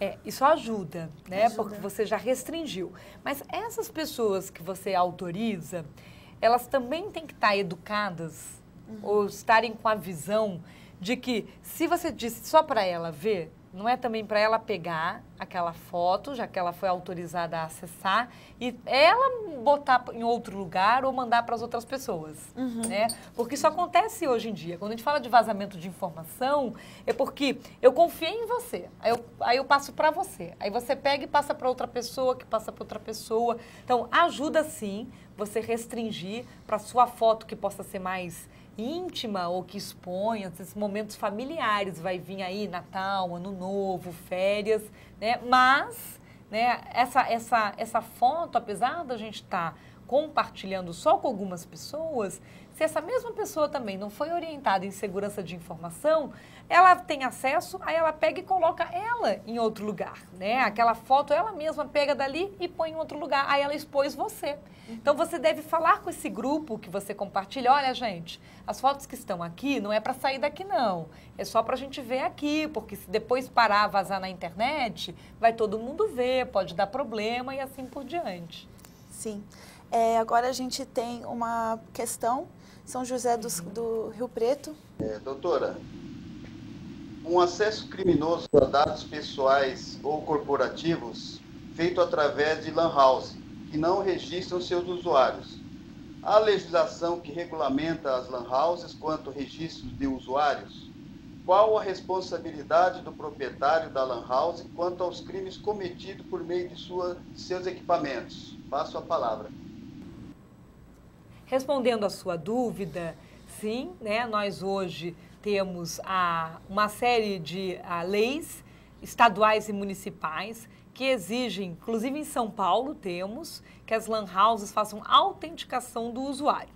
É, isso ajuda, né? Ajuda. Porque você já restringiu. Mas essas pessoas que você autoriza, elas também têm que estar educadas uhum. ou estarem com a visão de que se você disse só para ela ver, não é também para ela pegar aquela foto, já que ela foi autorizada a acessar, e ela botar em outro lugar ou mandar para as outras pessoas, uhum. né? Porque isso acontece hoje em dia. Quando a gente fala de vazamento de informação, é porque eu confiei em você, aí eu, aí eu passo para você, aí você pega e passa para outra pessoa, que passa para outra pessoa. Então, ajuda sim você restringir para sua foto que possa ser mais íntima ou que exponha esses momentos familiares. Vai vir aí Natal, Ano Novo, férias, né? Mas, né, essa, essa, essa foto, apesar da gente estar tá compartilhando só com algumas pessoas, se essa mesma pessoa também não foi orientada em segurança de informação, ela tem acesso, aí ela pega e coloca ela em outro lugar, né? Aquela foto ela mesma pega dali e põe em outro lugar, aí ela expôs você. Então você deve falar com esse grupo que você compartilha, olha gente, as fotos que estão aqui não é para sair daqui não, é só para a gente ver aqui, porque se depois parar vazar na internet, vai todo mundo ver, pode dar problema e assim por diante. Sim. É, agora a gente tem uma questão, São José do, uhum. do Rio Preto. É, doutora, um acesso criminoso a dados pessoais ou corporativos feito através de lan house, que não registram seus usuários. A legislação que regulamenta as lan houses quanto ao registro de usuários? Qual a responsabilidade do proprietário da lan house quanto aos crimes cometidos por meio de, sua, seus equipamentos? Passo a palavra. Respondendo à sua dúvida, sim, né, nós hoje temos a, uma série de a, ah, leis estaduais e municipais que exigem, inclusive em São Paulo temos, que as lan houses façam autenticação do usuário.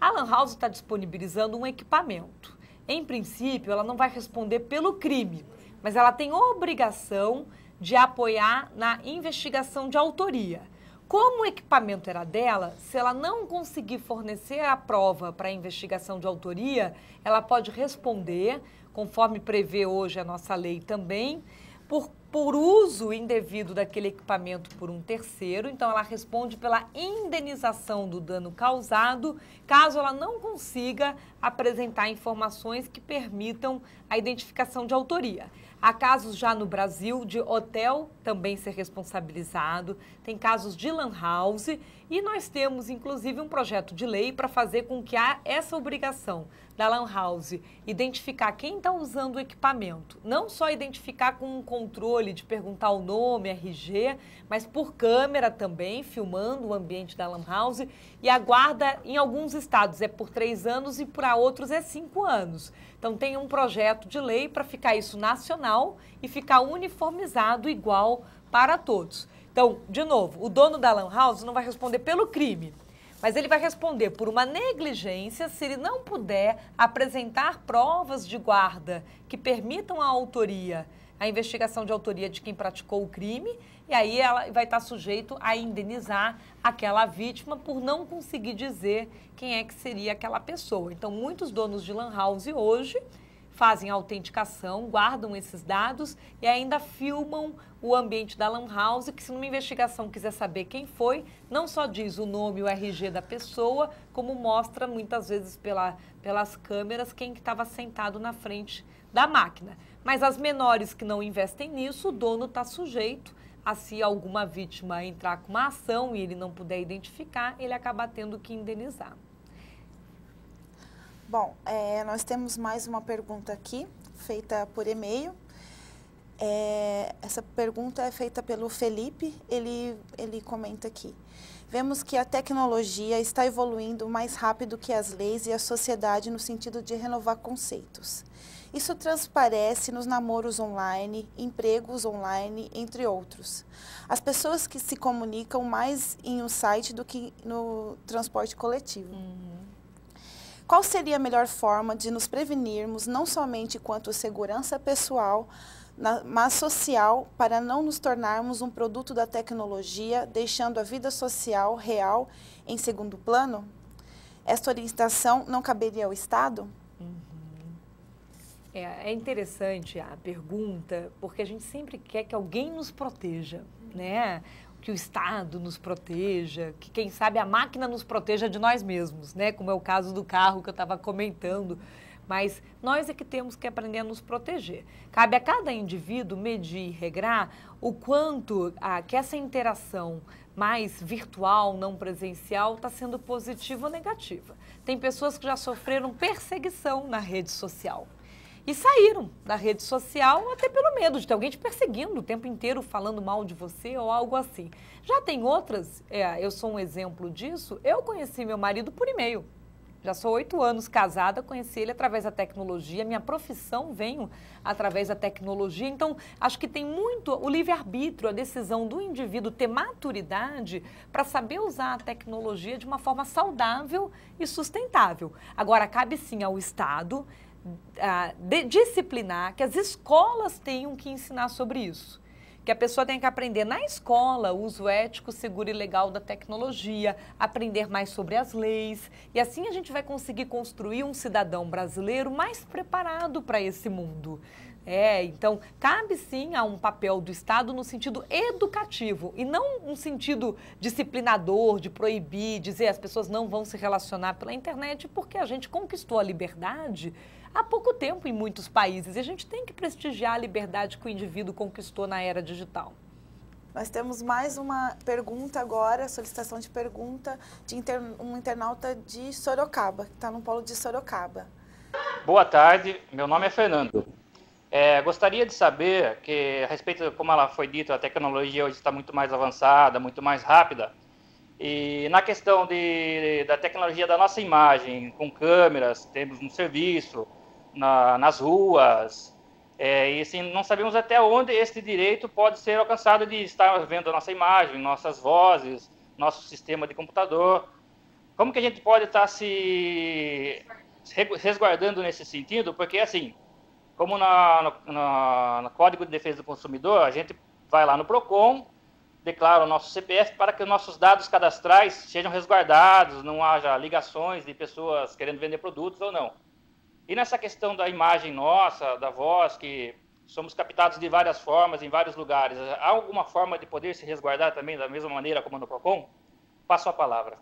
A lan house está disponibilizando um equipamento. Em princípio, ela não vai responder pelo crime, mas ela tem obrigação de apoiar na investigação de autoria. Como o equipamento era dela, se ela não conseguir fornecer a prova para a investigação de autoria, ela pode responder, conforme prevê hoje a nossa lei também, por, por uso indevido daquele equipamento por um terceiro. Então, ela responde pela indenização do dano causado, caso ela não consiga apresentar informações que permitam a identificação de autoria. Há casos já no Brasil de hotel também ser responsabilizado, tem casos de lan house e nós temos inclusive um projeto de lei para fazer com que há essa obrigação da lan house identificar quem está usando o equipamento, não só identificar com um controle de perguntar o nome, RG, mas por câmera também filmando o ambiente da lan house e aguarda em alguns estados é por três anos e para outros é cinco anos. Então tem um projeto de lei para ficar isso nacional e ficar uniformizado igual para todos. Então, de novo, o dono da Lan House não vai responder pelo crime, mas ele vai responder por uma negligência se ele não puder apresentar provas de guarda que permitam a autoria, a investigação de autoria de quem praticou o crime e aí ela vai estar sujeito a indenizar aquela vítima por não conseguir dizer quem é que seria aquela pessoa. Então, muitos donos de lan house hoje fazem autenticação, guardam esses dados e ainda filmam o ambiente da Lan House, que se numa investigação quiser saber quem foi, não só diz o nome e o RG da pessoa, como mostra muitas vezes pela, pelas câmeras quem estava que sentado na frente da máquina. Mas as menores que não investem nisso, o dono está sujeito a se alguma vítima entrar com uma ação e ele não puder identificar, ele acaba tendo que indenizar. Bom, é, nós temos mais uma pergunta aqui, feita por e-mail. É, essa pergunta é feita pelo Felipe, ele, ele comenta aqui. Vemos que a tecnologia está evoluindo mais rápido que as leis e a sociedade no sentido de renovar conceitos. Isso transparece nos namoros online, empregos online, entre outros. As pessoas que se comunicam mais em um site do que no transporte coletivo. Uhum. Qual seria a melhor forma de nos prevenirmos, não somente quanto segurança pessoal, na, mas social, para não nos tornarmos um produto da tecnologia, deixando a vida social real em segundo plano? Esta orientação não caberia ao Estado? É, é, interessante a pergunta, porque a gente sempre quer que alguém nos proteja, né? Que o Estado nos proteja, que quem sabe a máquina nos proteja de nós mesmos, né? Como é o caso do carro que eu estava comentando. Mas nós é que temos que aprender a nos proteger. Cabe a cada indivíduo medir e regrar o quanto a, que essa interação mais virtual, não presencial, está sendo positiva ou negativa. Tem pessoas que já sofreram perseguição na rede social e saíram da rede social até pelo medo de ter alguém te perseguindo o tempo inteiro falando mal de você ou algo assim. Já tem outras, é, eu sou um exemplo disso, eu conheci meu marido por e-mail. Já sou oito anos casada, conheci ele através da tecnologia, minha profissão venho através da tecnologia. Então, acho que tem muito o livre-arbítrio, a decisão do indivíduo ter maturidade para saber usar a tecnologia de uma forma saudável e sustentável. Agora, cabe sim ao Estado de, disciplinar, que as escolas tenham que ensinar sobre isso. Que a pessoa tenha que aprender na escola o uso ético, seguro e legal da tecnologia, aprender mais sobre as leis. E assim a gente vai conseguir construir um cidadão brasileiro mais preparado para esse mundo. É, então cabe sim a um papel do Estado no sentido educativo e não um sentido disciplinador, de proibir, dizer as pessoas não vão se relacionar pela internet porque a gente conquistou a liberdade há pouco tempo em muitos países. E a gente tem que prestigiar a liberdade que o indivíduo conquistou na era digital. Nós temos mais uma pergunta agora, solicitação de pergunta de um internauta de Sorocaba, que está no polo de Sorocaba. Boa tarde, meu nome é Fernando. É, gostaria de saber que, a respeito de como ela foi dito, a tecnologia hoje está muito mais avançada, muito mais rápida. E na questão de, da tecnologia da nossa imagem, com câmeras, temos um serviço, na, nas ruas. É, e assim, não sabemos até onde esse direito pode ser alcançado de estar vendo a nossa imagem, nossas vozes, nosso sistema de computador. Como que a gente pode estar se resguardando nesse sentido? Porque, assim, como na, no Código de Defesa do Consumidor, a gente vai lá no PROCON, declara o nosso CPF para que nossos dados cadastrais sejam resguardados, não haja ligações de pessoas querendo vender produtos ou não. E nessa questão da imagem nossa, da voz, que somos captados de várias formas, em vários lugares, há alguma forma de poder se resguardar também da mesma maneira como no PROCON? Passo a palavra.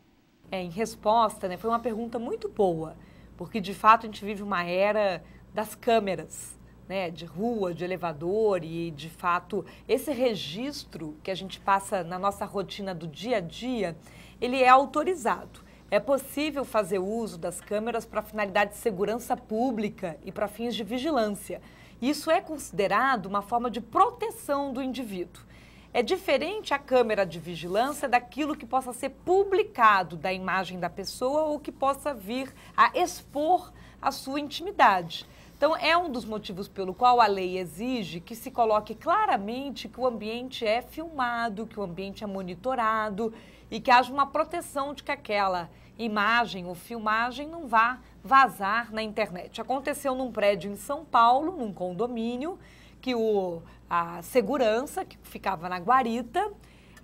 É, em resposta, né, foi uma pergunta muito boa, porque de fato a gente vive uma era das câmeras, né, de rua, de elevador e de fato esse registro que a gente passa na nossa rotina do dia a dia, ele é autorizado. É possível fazer uso das câmeras para finalidade de segurança pública e para fins de vigilância. Isso é considerado uma forma de proteção do indivíduo. É diferente a câmera de vigilância daquilo que possa ser publicado da imagem da pessoa ou que possa vir a expor a sua intimidade. Então, é um dos motivos pelo qual a lei exige que se coloque claramente que o ambiente é filmado, que o ambiente é monitorado e que haja uma proteção de que aquela imagem ou filmagem não vá vazar na internet. Aconteceu num prédio em São Paulo, num condomínio, que o, a segurança, que ficava na guarita,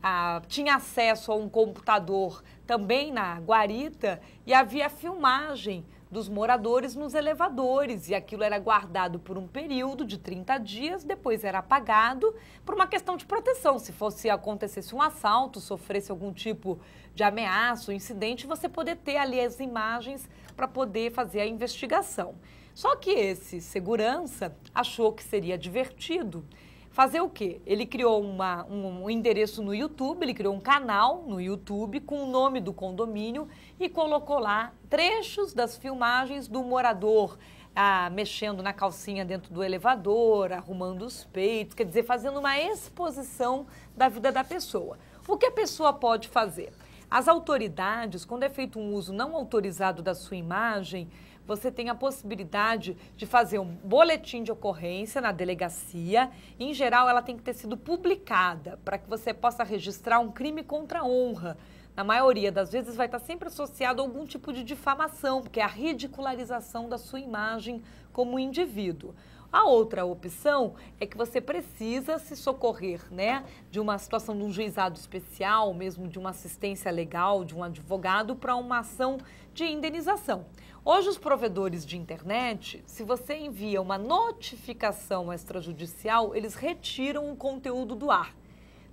a, tinha acesso a um computador também na guarita e havia filmagem dos moradores nos elevadores e aquilo era guardado por um período de 30 dias, depois era apagado por uma questão de proteção. Se fosse acontecesse um assalto, sofresse algum tipo de ameaça, ou incidente, você poder ter ali as imagens para poder fazer a investigação. Só que esse segurança achou que seria divertido fazer o quê? Ele criou uma, um, um endereço no YouTube, ele criou um canal no YouTube com o nome do condomínio e colocou lá trechos das filmagens do morador. Ah, mexendo na calcinha dentro do elevador, arrumando os peitos, quer dizer, fazendo uma exposição da vida da pessoa. O que a pessoa pode fazer? As autoridades, quando é feito um uso não autorizado da sua imagem, você tem a possibilidade de fazer um boletim de ocorrência na delegacia. Em geral, ela tem que ter sido publicada para que você possa registrar um crime contra a honra. Na maioria das vezes vai estar sempre associado a algum tipo de difamação, porque é a ridicularização da sua imagem como indivíduo. A outra opção é que você precisa se socorrer, né, de uma situação de um juizado especial, mesmo de uma assistência legal, de um advogado para uma ação de indenização. Hoje, os provedores de internet, se você envia uma notificação extrajudicial, eles retiram o conteúdo do ar.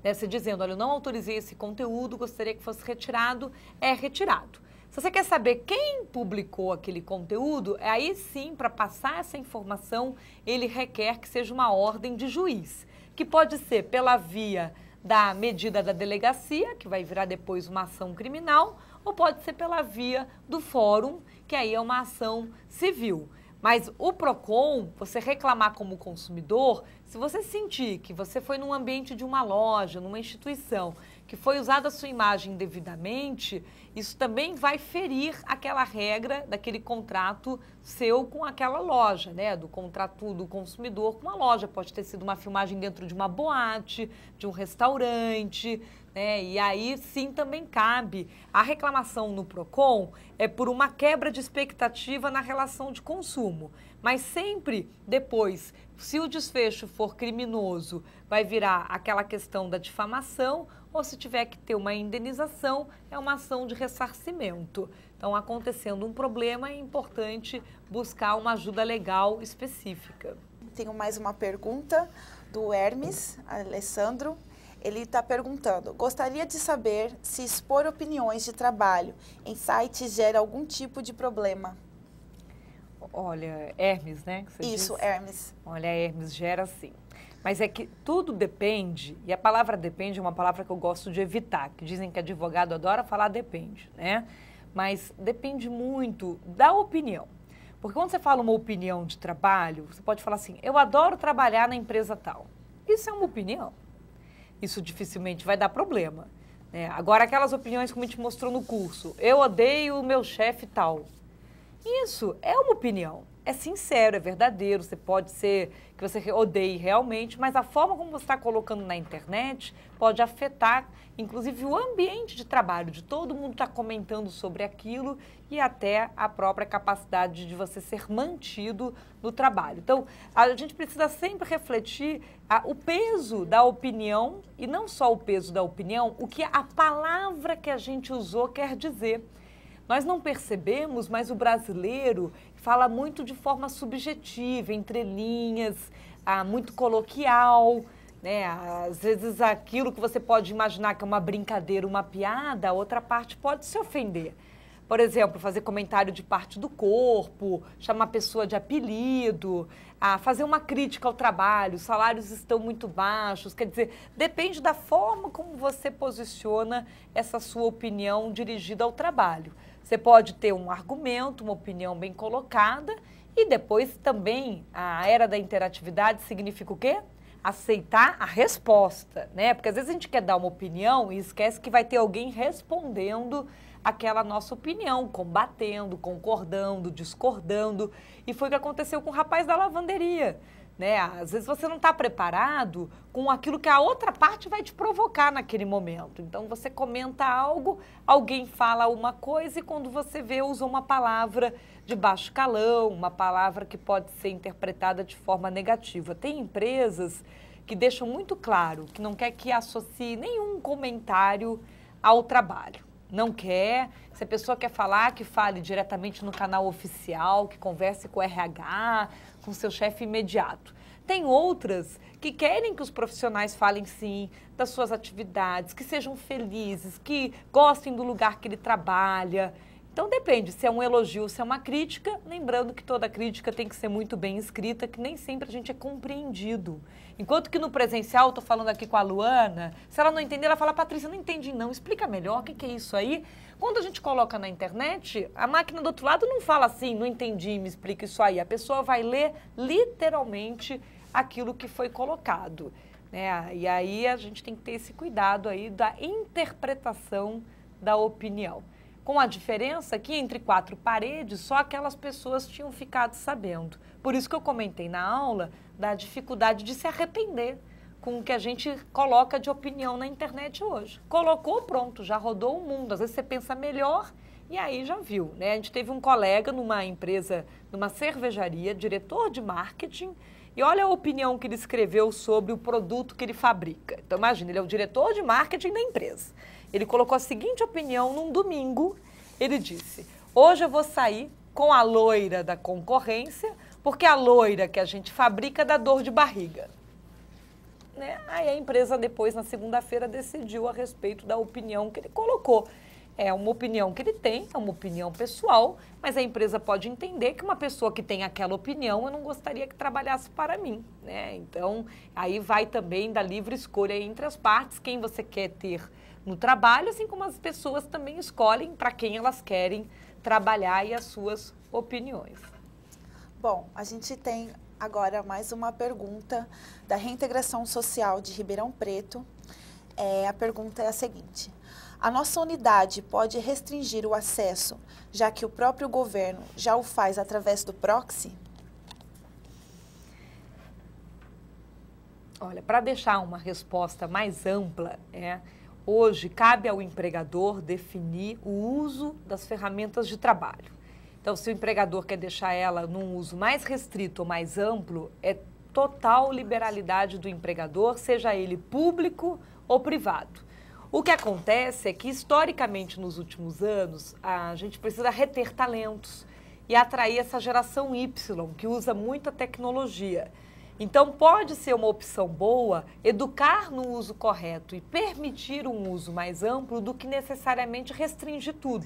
Né? Você dizendo, olha, eu não autorizei esse conteúdo, gostaria que fosse retirado, é retirado. Se você quer saber quem publicou aquele conteúdo, é aí sim, para passar essa informação, ele requer que seja uma ordem de juiz, que pode ser pela via da medida da delegacia, que vai virar depois uma ação criminal, ou pode ser pela via do fórum, que aí é uma ação civil. Mas o PROCON, você reclamar como consumidor, se você sentir que você foi num ambiente de uma loja, numa instituição, que foi usada a sua imagem devidamente, isso também vai ferir aquela regra daquele contrato seu com aquela loja, né? Do contrato do consumidor com a loja. Pode ter sido uma filmagem dentro de uma boate, de um restaurante, né? e aí sim também cabe. A reclamação no PROCON é por uma quebra de expectativa na relação de consumo. Mas sempre depois, se o desfecho for criminoso, vai virar aquela questão da difamação, ou se tiver que ter uma indenização, é uma ação de ressarcimento. Então, acontecendo um problema, é importante buscar uma ajuda legal específica. Tenho mais uma pergunta do Hermes Alessandro ele está perguntando: gostaria de saber se expor opiniões de trabalho em sites gera algum tipo de problema. Olha, Hermes, né? Isso, disse? Hermes. Olha, Hermes gera sim. Mas é que tudo depende, e a palavra depende é uma palavra que eu gosto de evitar, que dizem que advogado adora falar depende, né? Mas depende muito da opinião. Porque quando você fala uma opinião de trabalho, você pode falar assim: eu adoro trabalhar na empresa tal. Isso é uma opinião isso dificilmente vai dar problema. Né? Agora, aquelas opiniões como a gente mostrou no curso, eu odeio o meu chefe tal. Isso é uma opinião é sincero, é verdadeiro. Você pode ser que você odeie realmente, mas a forma como você está colocando na internet pode afetar, inclusive, o ambiente de trabalho, de todo mundo estar tá comentando sobre aquilo e até a própria capacidade de você ser mantido no trabalho. Então, a gente precisa sempre refletir a, o peso da opinião e não só o peso da opinião, o que a palavra que a gente usou quer dizer. Nós não percebemos, mas o brasileiro fala muito de forma subjetiva, entre linhas, ah, muito coloquial. Né? Às vezes aquilo que você pode imaginar que é uma brincadeira, uma piada, a outra parte pode se ofender. Por exemplo, fazer comentário de parte do corpo, chamar a pessoa de apelido, a ah, fazer uma crítica ao trabalho, salários estão muito baixos. Quer dizer, depende da forma como você posiciona essa sua opinião dirigida ao trabalho. Você pode ter um argumento, uma opinião bem colocada e depois também a era da interatividade significa o quê? Aceitar a resposta, né? Porque às vezes a gente quer dar uma opinião e esquece que vai ter alguém respondendo aquela nossa opinião, combatendo, concordando, discordando. E foi o que aconteceu com o rapaz da lavanderia. Né? Às vezes você não está preparado com aquilo que a outra parte vai te provocar naquele momento. Então você comenta algo, alguém fala uma coisa e quando você vê, usa uma palavra de baixo calão, uma palavra que pode ser interpretada de forma negativa. Tem empresas que deixam muito claro que não quer que associe nenhum comentário ao trabalho não quer, se a pessoa quer falar, que fale diretamente no canal oficial, que converse com o RH, com seu chefe imediato. Tem outras que querem que os profissionais falem sim das suas atividades, que sejam felizes, que gostem do lugar que ele trabalha. Então depende se é um elogio ou se é uma crítica, lembrando que toda crítica tem que ser muito bem escrita, que nem sempre a gente é compreendido. Enquanto que no presencial, estou falando aqui com a Luana, se ela não entender, ela fala, Patrícia, não entendi não, explica melhor, o que, que é isso aí? Quando a gente coloca na internet, a máquina do outro lado não fala assim, não entendi, me explica isso aí. A pessoa vai ler literalmente aquilo que foi colocado. Né? E aí a gente tem que ter esse cuidado aí da interpretação da opinião. Com a diferença que entre quatro paredes, só aquelas pessoas tinham ficado sabendo. Por isso que eu comentei na aula da dificuldade de se arrepender com o que a gente coloca de opinião na internet hoje. Colocou, pronto, já rodou o mundo. Às vezes você pensa melhor e aí já viu. Né? A gente teve um colega numa empresa, numa cervejaria, diretor de marketing, e olha a opinião que ele escreveu sobre o produto que ele fabrica. Então, imagina, ele é o diretor de marketing da empresa. Ele colocou a seguinte opinião num domingo. Ele disse: Hoje eu vou sair com a loira da concorrência porque a loira que a gente fabrica dá dor de barriga. Né? Aí a empresa depois, na segunda-feira, decidiu a respeito da opinião que ele colocou. É uma opinião que ele tem, é uma opinião pessoal, mas a empresa pode entender que uma pessoa que tem aquela opinião, eu não gostaria que trabalhasse para mim, né? Então, aí vai também da livre escolha entre as partes, quem você quer ter no trabalho, assim como as pessoas também escolhem para quem elas querem trabalhar e as suas opiniões. Bom, a gente tem agora mais uma pergunta da reintegração social de Ribeirão Preto. É, a pergunta é a seguinte: a nossa unidade pode restringir o acesso, já que o próprio governo já o faz através do proxy? Olha, para deixar uma resposta mais ampla, é, hoje cabe ao empregador definir o uso das ferramentas de trabalho. Então, se o empregador quer deixar ela num uso mais restrito ou mais amplo, é total liberalidade do empregador, seja ele público ou privado. O que acontece é que, historicamente, nos últimos anos, a gente precisa reter talentos e atrair essa geração Y, que usa muita tecnologia. Então, pode ser uma opção boa educar no uso correto e permitir um uso mais amplo do que necessariamente restringir tudo.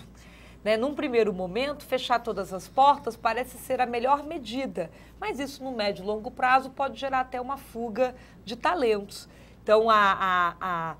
Né? Num primeiro momento, fechar todas as portas parece ser a melhor medida, mas isso no médio e longo prazo pode gerar até uma fuga de talentos. Então, a, a, a,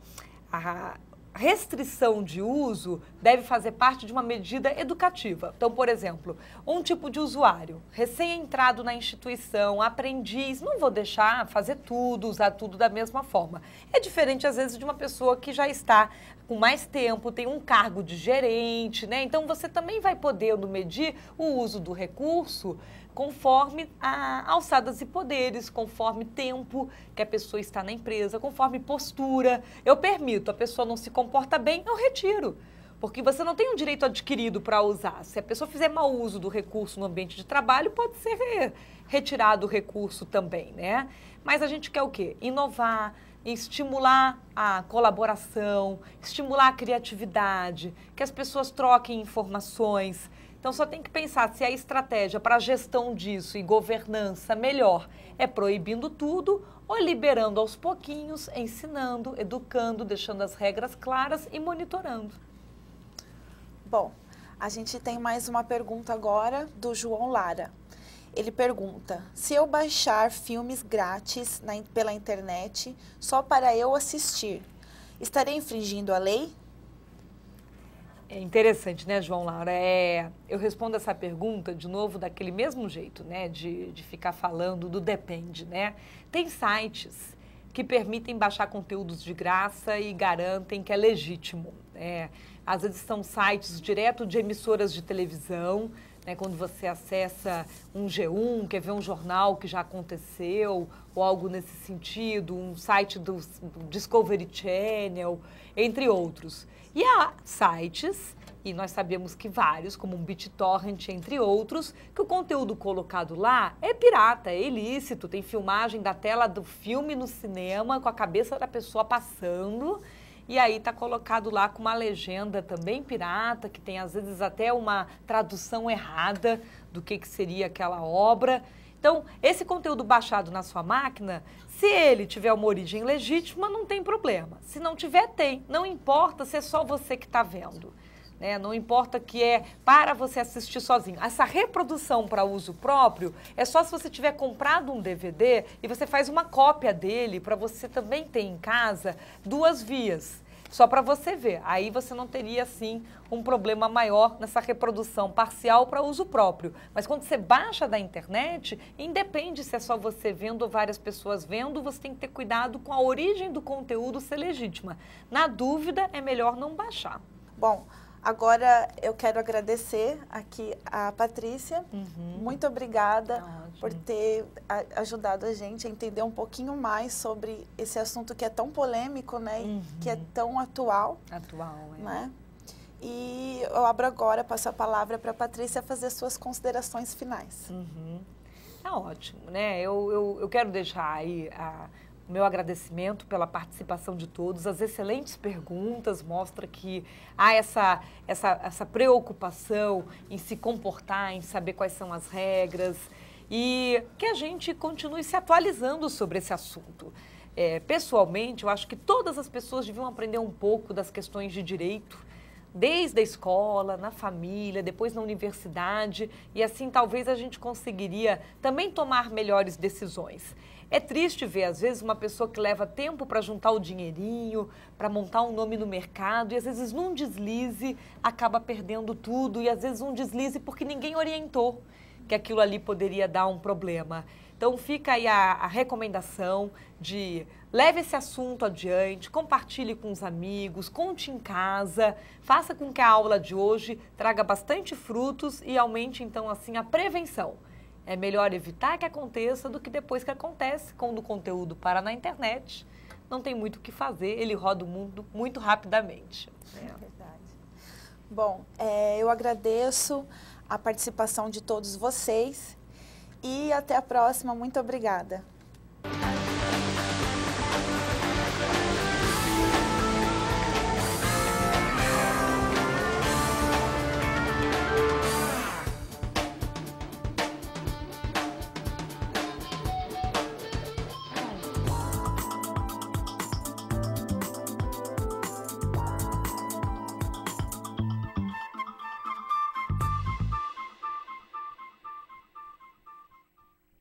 a restrição de uso deve fazer parte de uma medida educativa. Então, por exemplo, um tipo de usuário recém-entrado na instituição, aprendiz, não vou deixar fazer tudo, usar tudo da mesma forma. É diferente, às vezes, de uma pessoa que já está com mais tempo, tem um cargo de gerente, né? Então, você também vai podendo medir o uso do recurso conforme a alçadas e poderes, conforme tempo que a pessoa está na empresa, conforme postura. Eu permito, a pessoa não se comporta bem, eu retiro. Porque você não tem um direito adquirido para usar. Se a pessoa fizer mau uso do recurso no ambiente de trabalho, pode ser retirado o recurso também, né? Mas a gente quer o quê? Inovar, estimular a colaboração, estimular a criatividade, que as pessoas troquem informações, então só tem que pensar se a estratégia para a gestão disso e governança melhor é proibindo tudo ou liberando aos pouquinhos, ensinando, educando, deixando as regras claras e monitorando. Bom, a gente tem mais uma pergunta agora do João Lara. Ele pergunta: se eu baixar filmes grátis na, pela internet só para eu assistir, estarei infringindo a lei? É interessante, né, João Laura? É, eu respondo essa pergunta de novo daquele mesmo jeito, né, de, de ficar falando do depende, né? Tem sites que permitem baixar conteúdos de graça e garantem que é legítimo. Né? Às vezes são sites direto de emissoras de televisão, né, quando você acessa um G1, quer ver um jornal que já aconteceu, ou algo nesse sentido, um site do Discovery Channel, entre outros. E há sites, e nós sabemos que vários, como o BitTorrent, entre outros, que o conteúdo colocado lá é pirata, é ilícito, tem filmagem da tela do filme no cinema com a cabeça da pessoa passando. E aí está colocado lá com uma legenda também pirata, que tem às vezes até uma tradução errada do que, que seria aquela obra. Então, esse conteúdo baixado na sua máquina, se ele tiver uma origem legítima, não tem problema. Se não tiver, tem. Não importa se é só você que está vendo. Né? Não importa que é para você assistir sozinho. Essa reprodução para uso próprio é só se você tiver comprado um DVD e você faz uma cópia dele para você também ter em casa duas vias só para você ver. Aí você não teria, assim, um problema maior nessa reprodução parcial para uso próprio. Mas quando você baixa da internet, independe se é só você vendo ou várias pessoas vendo, você tem que ter cuidado com a origem do conteúdo ser legítima. Na dúvida, é melhor não baixar. Bom, Agora eu quero agradecer aqui a Patrícia. Uhum. Muito obrigada ah, por ter ajudado a gente a entender um pouquinho mais sobre esse assunto que é tão polêmico, né? Uhum. Que é tão atual. Atual, é. Né? E eu abro agora, passo a palavra para a Patrícia fazer suas considerações finais. Uhum. Tá ótimo, né? Eu, eu, eu quero deixar aí a, meu agradecimento pela participação de todos. As excelentes perguntas mostra que há essa, essa, essa preocupação em se comportar, em saber quais são as regras e que a gente continue se atualizando sobre esse assunto. É, pessoalmente, eu acho que todas as pessoas deviam aprender um pouco das questões de direito, desde a escola, na família, depois na universidade, e assim talvez a gente conseguiria também tomar melhores decisões. É triste ver, às vezes, uma pessoa que leva tempo para juntar o dinheirinho, para montar um nome no mercado, e às vezes num deslize acaba perdendo tudo, e às vezes um deslize porque ninguém orientou que aquilo ali poderia dar um problema. Então fica aí a, a recomendação de leve esse assunto adiante, compartilhe com os amigos, conte em casa, faça com que a aula de hoje traga bastante frutos e aumente então assim a prevenção. É melhor evitar que aconteça do que depois que acontece, quando o conteúdo para na internet, não tem muito o que fazer, ele roda o mundo muito rapidamente. Né? É verdade. Bom, é, eu agradeço a participação de todos vocês e até a próxima. Muito obrigada.